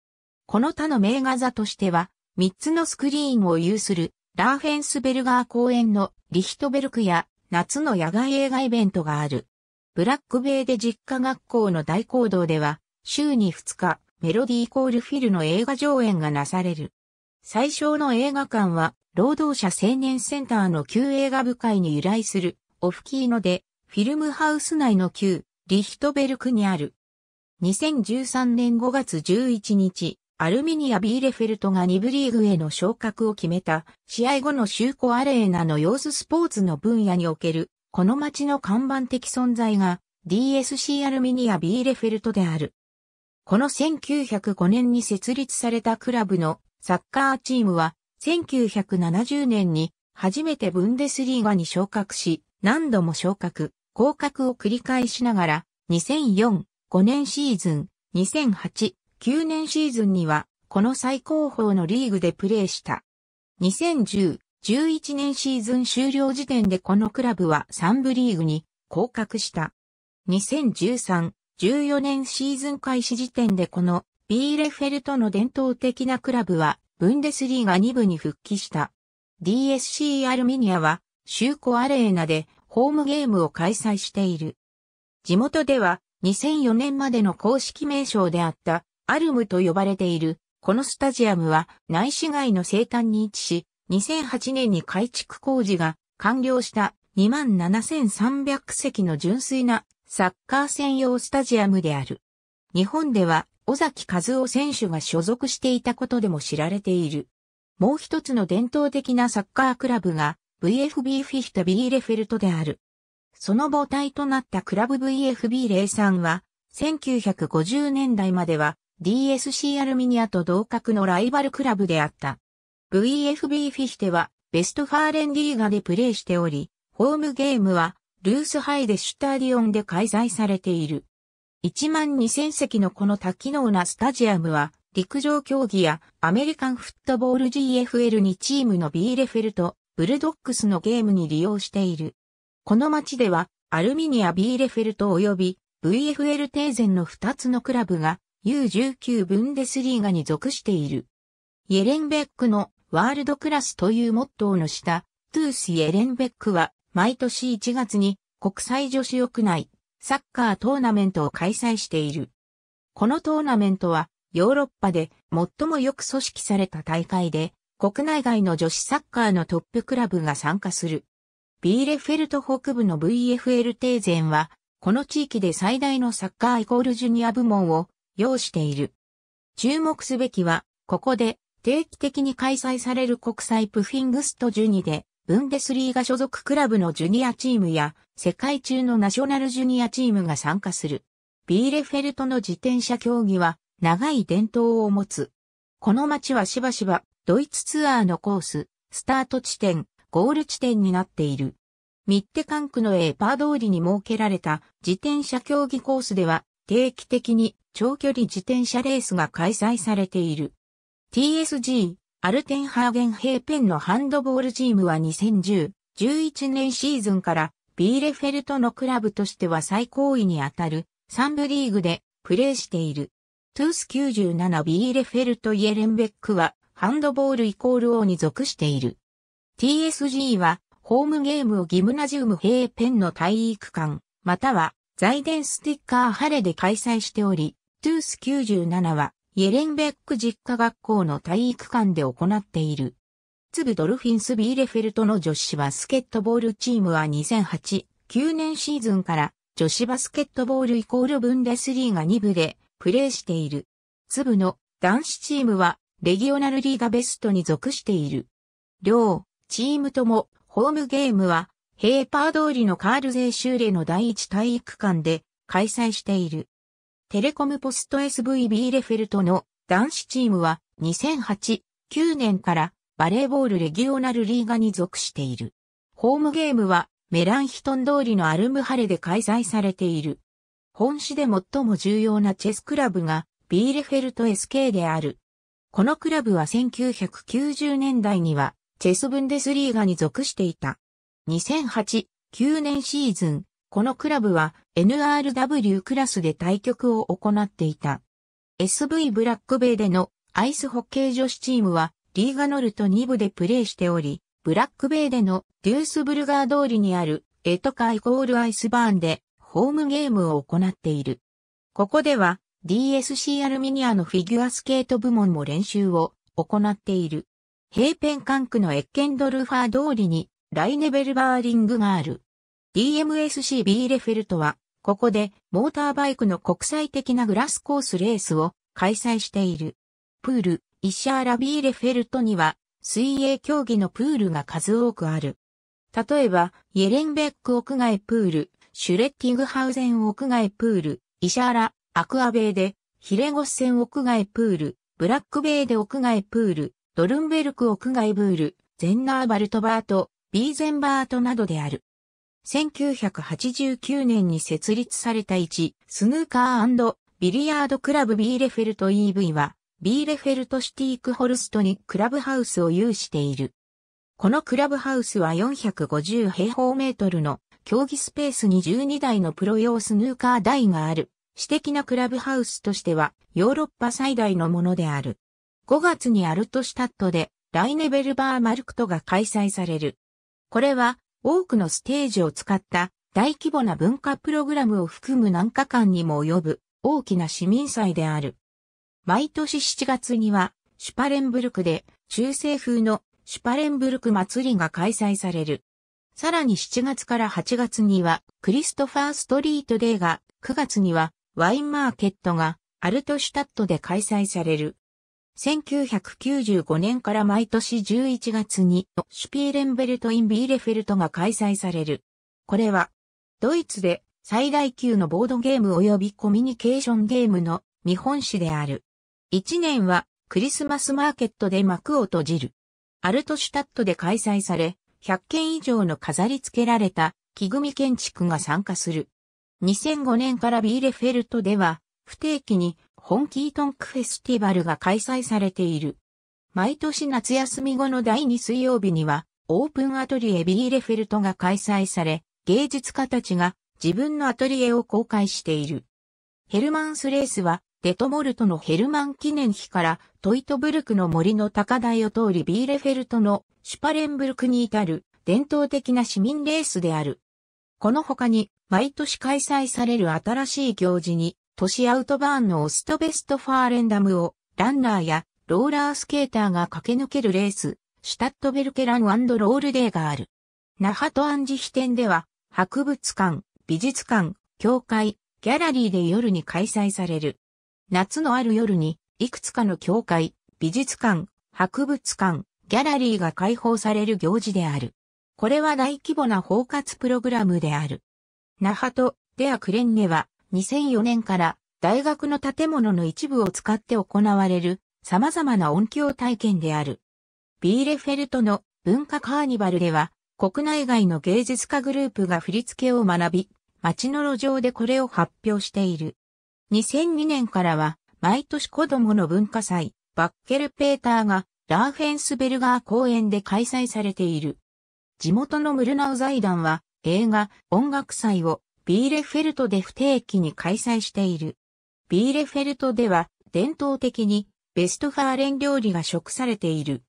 この他の名画座としては、3つのスクリーンを有するラーフェンスベルガー公園のリヒトベルクや夏の野外映画イベントがある。ブラックベイで実家学校の大講堂では、週に2日、メロディーコールフィルの映画上演がなされる。最小の映画館は、労働者青年センターの旧映画部会に由来する、オフキーノで、フィルムハウス内の旧、リヒトベルクにある。2013年5月11日、アルミニア・ビーレフェルトが2部リーグへの昇格を決めた試合後のシューコ・アレーナの様子スポーツの分野におけるこの街の看板的存在が DSC アルミニア・ビーレフェルトである。この1905年に設立されたクラブのサッカーチームは1970年に初めてブンデスリーガに昇格し、何度も昇格、降格を繰り返しながら、2004、5年シーズン、2008、9年シーズンには、この最高峰のリーグでプレーした。2010、1 1年シーズン終了時点でこのクラブは3部リーグに降格した。2013-14年シーズン開始時点でこのビーレフェルトの伝統的なクラブはブンデスリーガ2部に復帰した。DSC アルミニアは州古アレーナでホームゲームを開催している。地元では2004年までの公式名称であったアルムと呼ばれているこのスタジアムは内市街の生誕に位置し、2008年に改築工事が完了した27,300席の純粋なサッカー専用スタジアムである。日本では尾崎和夫選手が所属していたことでも知られている。もう一つの伝統的なサッカークラブが VFB フィヒタビーレフェルトである。その母体となったクラブ VFB03 は、1950年代までは DSC アルミニアと同格のライバルクラブであった。VFB フィヒテは、ベストファーレンリーガでプレーしており、ホームゲームは、ルースハイデシュタディオンで開催されている。1万2000席のこの多機能なスタジアムは、陸上競技やアメリカンフットボール GFL にチームのビーレフェルト、ブルドックスのゲームに利用している。この街では、アルミニア・ビーレフェルト及び VFL テーゼンの2つのクラブが U19 ブンデスリーガに属している。イエレンベックのワールドクラスというモットーの下、トゥース・エレンベックは毎年1月に国際女子屋内サッカートーナメントを開催している。このトーナメントはヨーロッパで最もよく組織された大会で国内外の女子サッカーのトップクラブが参加する。ビーレフェルト北部の VFL テーゼンはこの地域で最大のサッカーイコールジュニア部門を要している。注目すべきは、ここで定期的に開催される国際プフィングストジュニで、ブンデスリーガ所属クラブのジュニアチームや、世界中のナショナルジュニアチームが参加する。ビーレフェルトの自転車競技は、長い伝統を持つ。この街はしばしば、ドイツツアーのコース、スタート地点、ゴール地点になっている。ミッテカンクのエーパー通りに設けられた自転車競技コースでは定期的に長距離自転車レースが開催されている。TSG、アルテンハーゲンヘーペンのハンドボールチームは2010、11年シーズンからビーレフェルトのクラブとしては最高位にあたる三部リーグでプレーしている。トゥース97ビーレフェルトイエレンベックはハンドボールイコール王に属している。TSG はホームゲームをギムナジウムヘーペンの体育館、または財伝スティッカーハレで開催しており、トゥース97はイエレンベック実家学校の体育館で行っている。粒ドルフィンスビーレフェルトの女子バスケットボールチームは2008、9年シーズンから女子バスケットボールイコールブンデスリーガ2部でプレーしている。粒の男子チームはレギオナルリーガベストに属している。両チームともホームゲームはヘーパー通りのカールゼーシューレの第一体育館で開催している。テレコムポスト SV ビーレフェルトの男子チームは2008、9年からバレーボールレギオナルリーガに属している。ホームゲームはメランヒトン通りのアルムハレで開催されている。本市で最も重要なチェスクラブがビーレフェルト SK である。このクラブは1990年代にはチェスブンデスリーガに属していた。2008、9年シーズン、このクラブは NRW クラスで対局を行っていた。SV ブラックベイでのアイスホッケー女子チームはリーガノルト2部でプレーしており、ブラックベイでのデュースブルガー通りにあるエトカイコールアイスバーンでホームゲームを行っている。ここでは DSC アルミニアのフィギュアスケート部門も練習を行っている。ヘペン管区のエッケンドルファー通りにライネベルバーリングがある。DMSC ビーレフェルトはここでモーターバイクの国際的なグラスコースレースを開催している。プール、イシャーラビーレフェルトには水泳競技のプールが数多くある。例えば、イエレンベック屋外プール、シュレッティングハウゼン屋外プール、イシャーラ、アクアベイで、ヒレゴッセン屋外プール、ブラックベイで屋外プール、ドルンベルク屋外プール、ゼンナーバルトバート、ビーゼンバートなどである。1989年に設立された1、スヌーカービリヤードクラブビーレフェルト EV は、ビーレフェルトシティークホルストにクラブハウスを有している。このクラブハウスは450平方メートルの競技スペースに12台のプロ用スヌーカー台がある。私的なクラブハウスとしてはヨーロッパ最大のものである。5月にアルトシュタットでライネベルバーマルクトが開催される。これは多くのステージを使った大規模な文化プログラムを含む何日間にも及ぶ大きな市民祭である。毎年7月にはシュパレンブルクで中世風のシュパレンブルク祭りが開催される。さらに7月から8月にはクリストファーストリートデーが9月にはワインマーケットがアルトシュタットで開催される。1995年から毎年11月にシュピーレンベルト・イン・ビーレフェルトが開催される。これは、ドイツで最大級のボードゲーム及びコミュニケーションゲームの見本市である。1年はクリスマスマーケットで幕を閉じる。アルトシュタットで開催され、100件以上の飾り付けられた木組み建築が参加する。2005年からビーレフェルトでは不定期に本キートンクフェスティバルが開催されている。毎年夏休み後の第2水曜日には、オープンアトリエビーレフェルトが開催され、芸術家たちが自分のアトリエを公開している。ヘルマンスレースは、デトモルトのヘルマン記念碑からトイトブルクの森の高台を通りビーレフェルトのシュパレンブルクに至る伝統的な市民レースである。この他に毎年開催される新しい行事に都市アウトバーンのオストベストファーレンダムをランナーやローラースケーターが駆け抜けるレース、シュタットベルケランロールデーがある。那覇と暗示飛店では、博物館、美術館、教会、ギャラリーで夜に開催される。夏のある夜に、いくつかの教会、美術館、博物館、ギャラリーが開放される行事である。これは大規模な包括プログラムである。那覇とデアクレンネは、2004年から大学の建物の一部を使って行われる様々な音響体験である。ビーレフェルトの文化カーニバルでは国内外の芸術家グループが振り付けを学び、街の路上でこれを発表している。2002年からは毎年子供の文化祭、バッケルペーターがラーフェンスベルガー公園で開催されている。地元のムルナウ財団は映画、音楽祭をビーレフェルトで不定期に開催している。ビーレフェルトでは伝統的にベストファーレン料理が食されている。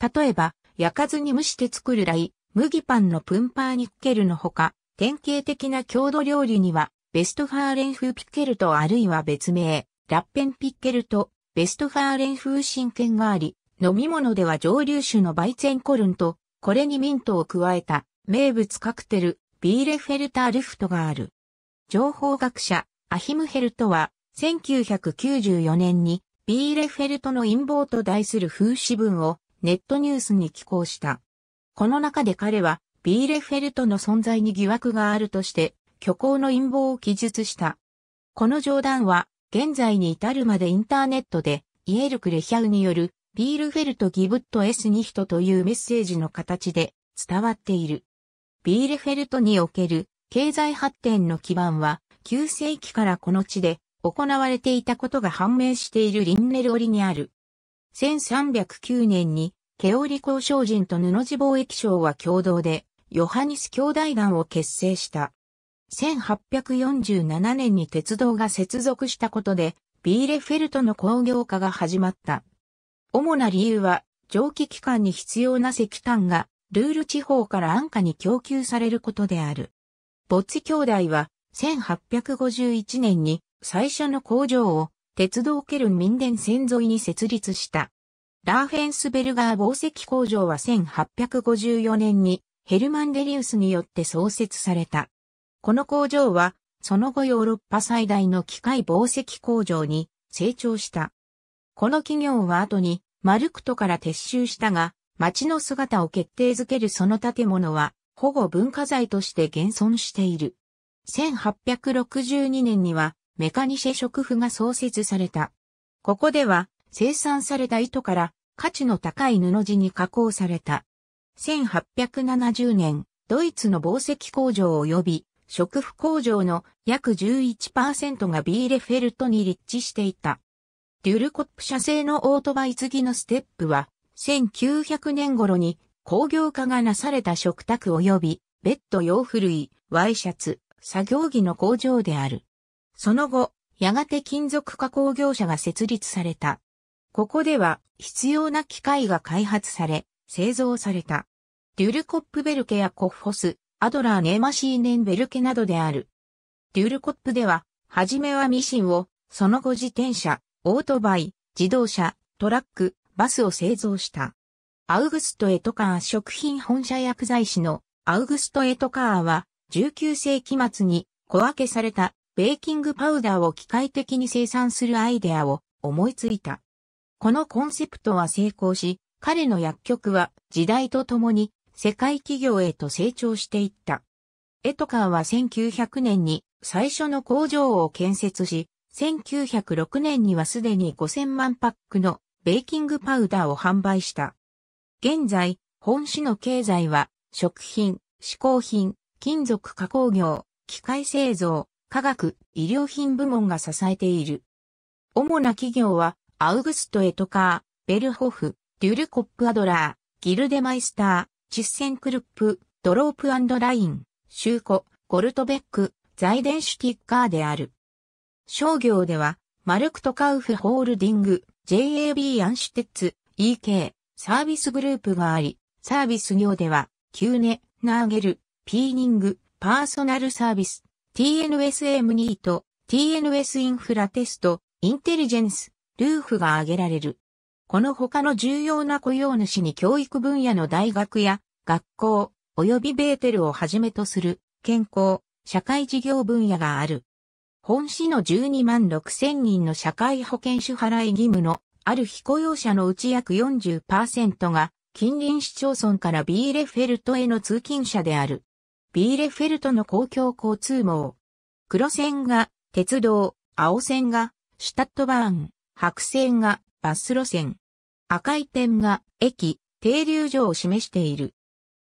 例えば、焼かずに蒸して作るライ、麦パンのプンパーニッケルのほか、典型的な郷土料理には、ベストファーレン風ピッケルとあるいは別名、ラッペンピッケルとベストファーレン風神剣があり、飲み物では蒸留酒のバイツェンコルンと、これにミントを加えた名物カクテル、ビーレフェルター・ルフトがある。情報学者、アヒムヘルトは、1994年に、ビーレフェルトの陰謀と題する風刺文をネットニュースに寄稿した。この中で彼は、ビーレフェルトの存在に疑惑があるとして、虚構の陰謀を記述した。この冗談は、現在に至るまでインターネットで、イエルク・レヒャウによる、ビールフェルト・ギブット・エスニヒトというメッセージの形で伝わっている。ビーレフェルトにおける経済発展の基盤は9世紀からこの地で行われていたことが判明しているリンネル織にある。1309年にケオリ公商人と布地貿易商は共同でヨハニス兄弟団を結成した。1847年に鉄道が接続したことでビーレフェルトの工業化が始まった。主な理由は蒸気機関に必要な石炭がルール地方から安価に供給されることである。ボッチ兄弟は、1851年に最初の工場を鉄道ケルン民伝線沿いに設立した。ラーフェンスベルガー紡績工場は1854年にヘルマン・デリウスによって創設された。この工場は、その後ヨーロッパ最大の機械紡績工場に成長した。この企業は後にマルクトから撤収したが、町の姿を決定づけるその建物は保護文化財として現存している。1862年にはメカニシェ食府が創設された。ここでは生産された糸から価値の高い布地に加工された。1870年、ドイツの紡績工場及び食府工場の約11%がビーレフェルトに立地していた。デュルコップ社製のオートバイ継ぎのステップは1900年頃に工業化がなされた食卓及びベッド用古類、ワイシャツ、作業着の工場である。その後、やがて金属加工業者が設立された。ここでは必要な機械が開発され、製造された。デュルコップベルケやコッフォス、アドラーネーマシーネンベルケなどである。デュルコップでは、はじめはミシンを、その後自転車、オートバイ、自動車、トラック、バスを製造した。アウグスト・エトカー食品本社薬剤師のアウグスト・エトカーは19世紀末に小分けされたベーキングパウダーを機械的に生産するアイデアを思いついた。このコンセプトは成功し、彼の薬局は時代とともに世界企業へと成長していった。エトカーは1900年に最初の工場を建設し、1906年にはすでに5000万パックのベーキングパウダーを販売した。現在、本市の経済は、食品、嗜好品、金属加工業、機械製造、科学、医療品部門が支えている。主な企業は、アウグスト・エトカー、ベルホフ、デュルコップ・アドラー、ギルデマイスター、チッセンクルップ、ドロープライン、シューコ、ゴルトベック、ザイデンシュティッカーである。商業では、マルクトカウフホールディング、JAB アンシュテッツ EK サービスグループがあり、サービス業では、キューネ、ナーゲル、ピーニング、パーソナルサービス、TNSM 2と TNS インフラテスト、インテリジェンス、ルーフが挙げられる。この他の重要な雇用主に教育分野の大学や学校、及びベーテルをはじめとする健康、社会事業分野がある。本市の12万6千人の社会保険支払い義務のある非雇用者のうち約40%が近隣市町村からビーレフェルトへの通勤者である。ビーレフェルトの公共交通網。黒線が鉄道、青線がシュタットバーン、白線がバス路線。赤い点が駅、停留所を示している。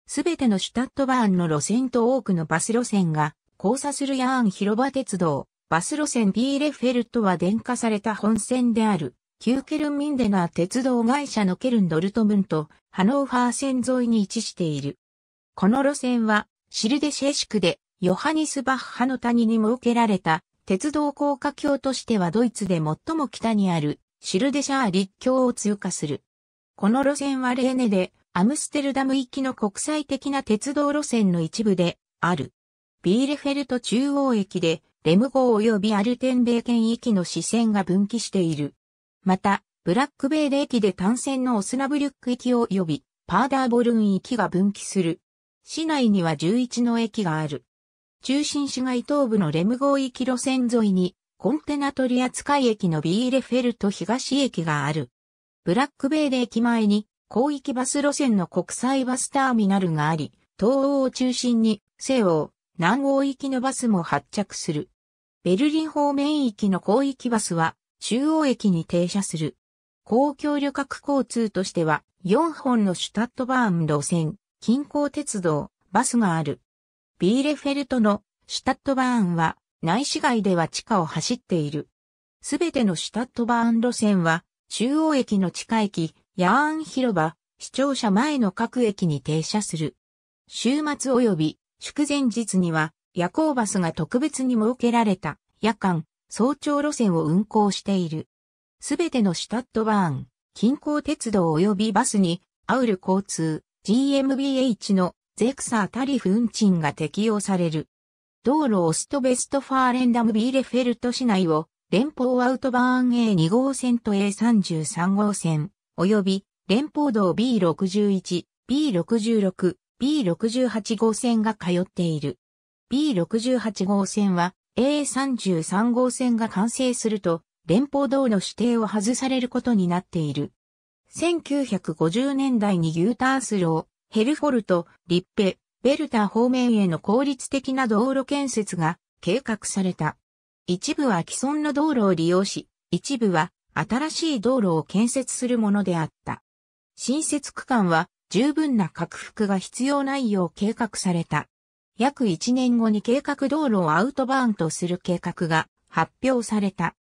すべてのシュタットバーンの路線と多くのバス路線が交差するヤーン広場鉄道、バス路線ビーレフェルトは電化された本線である、旧ケルンミンデナー鉄道会社のケルンドルトムント、ハノーファー線沿いに位置している。この路線は、シルデシェシクで、ヨハニスバッハの谷に設けられた、鉄道高架橋としてはドイツで最も北にある、シルデシャー立橋を通過する。この路線はレーネで、アムステルダム行きの国際的な鉄道路線の一部で、ある。ビーレフェルト中央駅で、レム号及びアルテンベイ圏域の視線が分岐している。また、ブラックベイル駅で単線のオスナブリュック駅及びパーダーボルンきが分岐する。市内には11の駅がある。中心市街東部のレム号域路線沿いに、コンテナ取扱駅のビーレフェルト東駅がある。ブラックベイル駅前に、広域バス路線の国際バスターミナルがあり、東欧を中心に、西欧、南欧行きのバスも発着する。ベルリン方面域の広域バスは中央駅に停車する。公共旅客交通としては4本のシュタットバーン路線、近郊鉄道、バスがある。ビーレフェルトのシュタットバーンは内市街では地下を走っている。すべてのシュタットバーン路線は中央駅の地下駅、ヤーン広場、視聴者前の各駅に停車する。週末及び祝前日には夜行バスが特別に設けられた夜間、早朝路線を運行している。すべてのシュタットバーン、近郊鉄道及びバスに、アウル交通、GMBH のゼクサータリフ運賃が適用される。道路オストベストファーレンダムビーレフェルト市内を連邦アウトバーン A2 号線と A33 号線、及び連邦道 B61、B66、B68 号線が通っている。B68 号線は A33 号線が完成すると連邦道路指定を外されることになっている。1950年代にユータースロー、ヘルフォルト、リッペ、ベルター方面への効率的な道路建設が計画された。一部は既存の道路を利用し、一部は新しい道路を建設するものであった。新設区間は十分な拡幅が必要ないよう計画された。約1年後に計画道路をアウトバーンとする計画が発表された。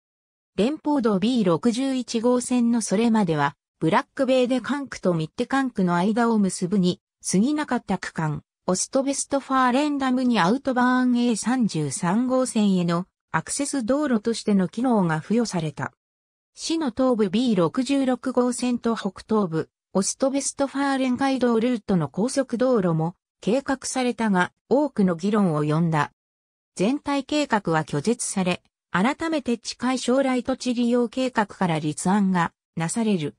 連邦道 B61 号線のそれまでは、ブラックベイで関区とミッテ関区の間を結ぶに、過ぎなかった区間、オストベストファーレンダムにアウトバーン A33 号線へのアクセス道路としての機能が付与された。市の東部 B66 号線と北東部、オストベストファーレン街道ルートの高速道路も計画されたが多くの議論を呼んだ。全体計画は拒絶され、改めて近い将来土地利用計画から立案がなされる。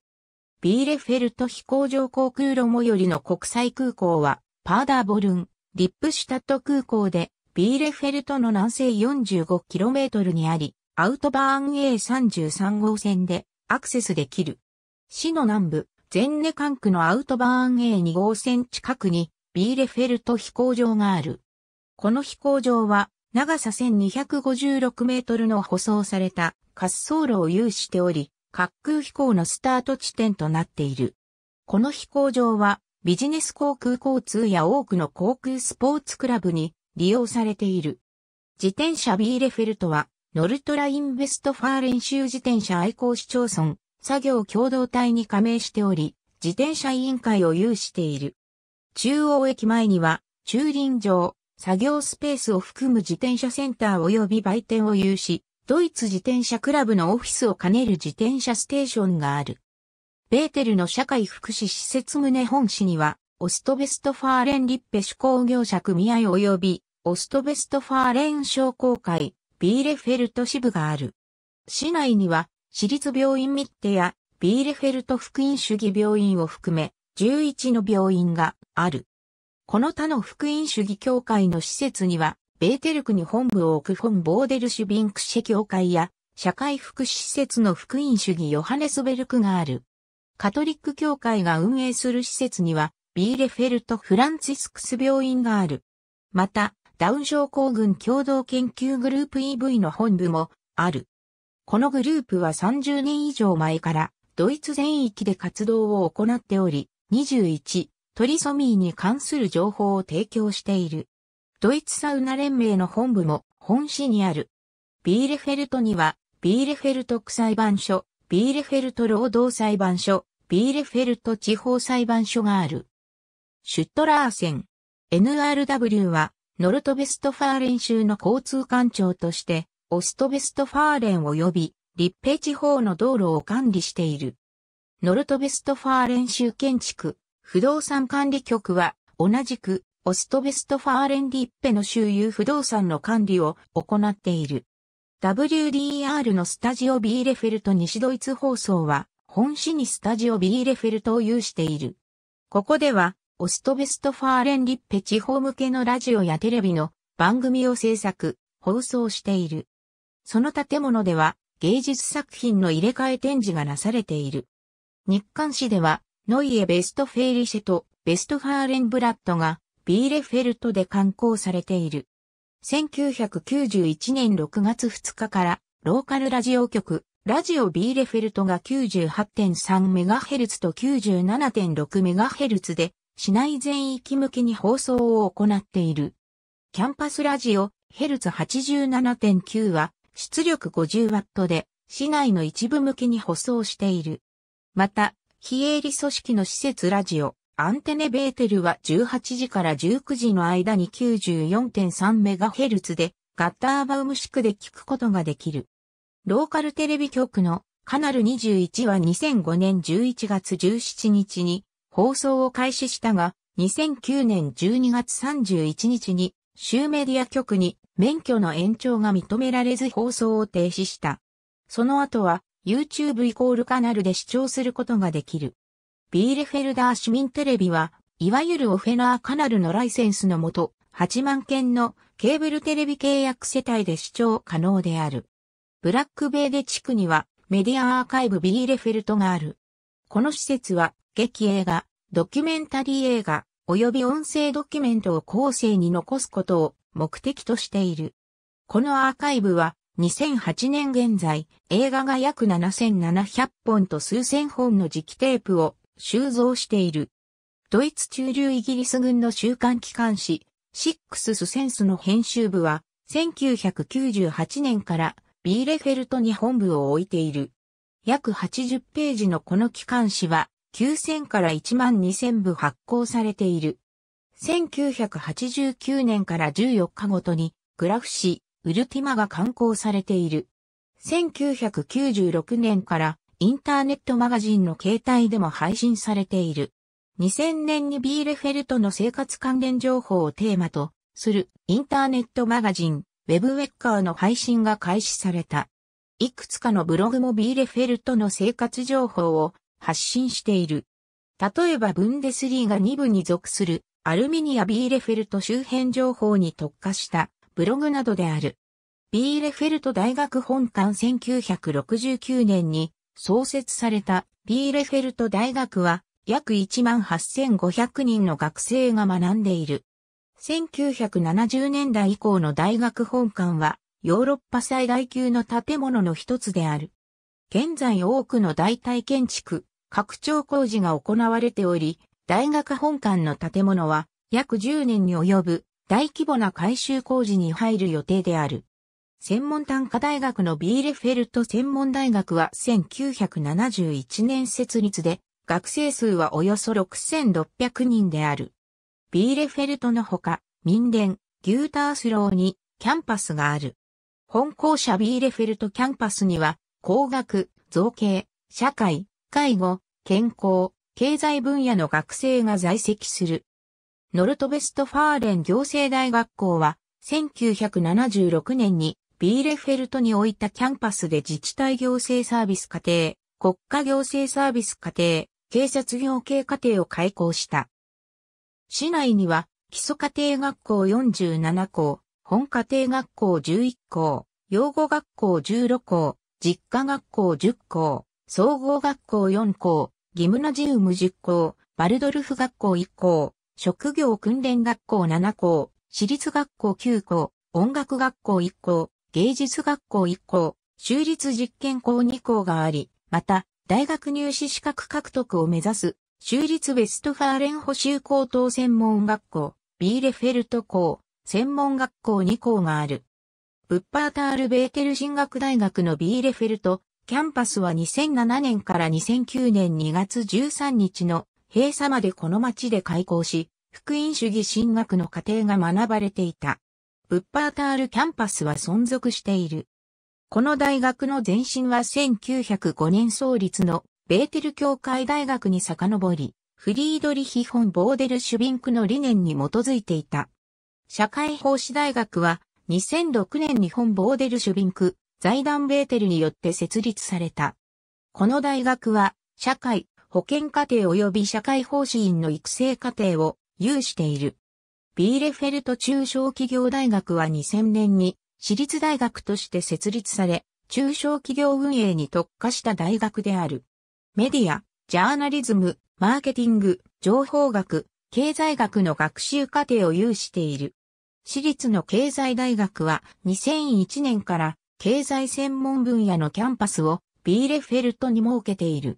ビーレフェルト飛行場航空路最寄りの国際空港はパーダーボルン、リップシュタット空港でビーレフェルトの南西 45km にあり、アウトバーン A33 号線でアクセスできる。市の南部、ゼンネ管区のアウトバーン A2 号線近くにビーレフェルト飛行場がある。この飛行場は長さ1256メートルの舗装された滑走路を有しており、滑空飛行のスタート地点となっている。この飛行場はビジネス航空交通や多くの航空スポーツクラブに利用されている。自転車ビーレフェルトはノルトラインベストファー練習自転車愛好市町村作業共同体に加盟しており、自転車委員会を有している。中央駅前には、駐輪場、作業スペースを含む自転車センター及び売店を有し、ドイツ自転車クラブのオフィスを兼ねる自転車ステーションがある。ベーテルの社会福祉施設棟本市には、オストベストファーレンリッペ手工業者組合及び、オストベストファーレン商工会、ビーレフェルト支部がある。市内には、市立病院ミッテや、ビーレフェルト福音主義病院を含め、11の病院がある。この他の福音主義教会の施設には、ベーテルクに本部を置く本ボーデルシュビンクシェ教会や、社会福祉施設の福音主義ヨハネスベルクがある。カトリック教会が運営する施設には、ビーレフェルト・フランツィスクス病院がある。また、ダウン症候群共同研究グループ EV の本部もある。このグループは30年以上前からドイツ全域で活動を行っており、21、トリソミーに関する情報を提供している。ドイツサウナ連盟の本部も本市にある。ビーレフェルトには、ビーレフェルト区裁判所、ビーレフェルト労働裁判所、ビーレフェルト地方裁判所がある。シュットラーセン。NRW は、ノルトベストファーレン州の交通官庁として、オストベストファーレン及び、立平地方の道路を管理している。ノルトベストファーレン州建築、不動産管理局は、同じく、オストベストファーレンディッペの周遊不動産の管理を行っている。WDR のスタジオビーレフェルト西ドイツ放送は、本市にスタジオビーレフェルトを有している。ここでは、オストベストファーレンリッペ地方向けのラジオやテレビの番組を制作、放送している。その建物では、芸術作品の入れ替え展示がなされている。日刊誌では、ノイエ・ベストフェイリシェとベストファーレンブラッドがビーレフェルトで刊行されている。1991年6月2日からローカルラジオ局ラジオビーレフェルトが 98.3MHz と 97.6MHz で市内全域向けに放送を行っている。キャンパスラジオヘルツ87.9は出力 50W で市内の一部向けに舗装している。また、非営利組織の施設ラジオ、アンテネベーテルは18時から19時の間に 94.3MHz で、ガッターバウム式で聞くことができる。ローカルテレビ局のカナル21は2005年11月17日に放送を開始したが、2009年12月31日に州メディア局に免許の延長が認められず放送を停止した。その後は YouTube イコールカナルで視聴することができる。ビーレフェルダー市民テレビは、いわゆるオフェナーカナルのライセンスのもと、8万件のケーブルテレビ契約世帯で視聴可能である。ブラックベイデ地区にはメディアアーカイブビーレフェルトがある。この施設は劇映画、ドキュメンタリー映画、及び音声ドキュメントを後世に残すことを目的としている。このアーカイブは2008年現在、映画が約7700本と数千本の磁気テープを収蔵している。ドイツ駐留イギリス軍の週刊機関誌、シックススセンスの編集部は、1998年からビーレフェルトに本部を置いている。約80ページのこの機関誌は、9000から1万2000部発行されている。1989年から14日ごとに、グラフ誌、ウルティマが刊行されている。1996年からインターネットマガジンの携帯でも配信されている。2000年にビーレフェルトの生活関連情報をテーマとするインターネットマガジン、ウェブウェッカーの配信が開始された。いくつかのブログもビーレフェルトの生活情報を発信している。例えばブンデスリーが2部に属するアルミニア・ビーレフェルト周辺情報に特化したブログなどである。ビーレフェルト大学本館1969年に創設されたビーレフェルト大学は約18,500人の学生が学んでいる。1970年代以降の大学本館はヨーロッパ最大級の建物の一つである。現在多くの代替建築、拡張工事が行われており、大学本館の建物は約10年に及ぶ大規模な改修工事に入る予定である。専門短科大学のビーレフェルト専門大学は1971年設立で、学生数はおよそ6600人である。ビーレフェルトのほか、民伝、ギュータースローにキャンパスがある。本校舎ビーレフェルトキャンパスには、工学、造形、社会、介護、健康、経済分野の学生が在籍する。ノルトベストファーレン行政大学校は、1976年にビーレフェルトに置いたキャンパスで自治体行政サービス課程、国家行政サービス課程、警察行系課程を開校した。市内には、基礎課程学校47校、本家庭学校11校、養護学校16校、実家学校10校、総合学校4校、ギムナジウム10校、バルドルフ学校1校、職業訓練学校7校、私立学校9校、音楽学校1校、芸術学校1校、州立実験校2校があり、また、大学入試資格獲得を目指す、州立ベストファーレン補修高等専門学校、ビーレフェルト校、専門学校2校がある。ブッパータール・ベーテル進学大学のビーレフェルト、キャンパスは2007年から2009年2月13日の閉鎖までこの町で開校し、福音主義神学の過程が学ばれていた。ブッパータールキャンパスは存続している。この大学の前身は1905年創立のベーテル教会大学に遡り、フリードリヒ・フォン・ボーデル・シュビンクの理念に基づいていた。社会奉仕大学は2006年に本ボーデル・シュビンク財団ベーテルによって設立された。この大学は社会、保険課程及び社会奉仕員の育成課程を有している。ビーレフェルト中小企業大学は2000年に私立大学として設立され、中小企業運営に特化した大学である。メディア、ジャーナリズム、マーケティング、情報学、経済学の学習課程を有している。私立の経済大学は2001年から経済専門分野のキャンパスをビーレフェルトに設けている。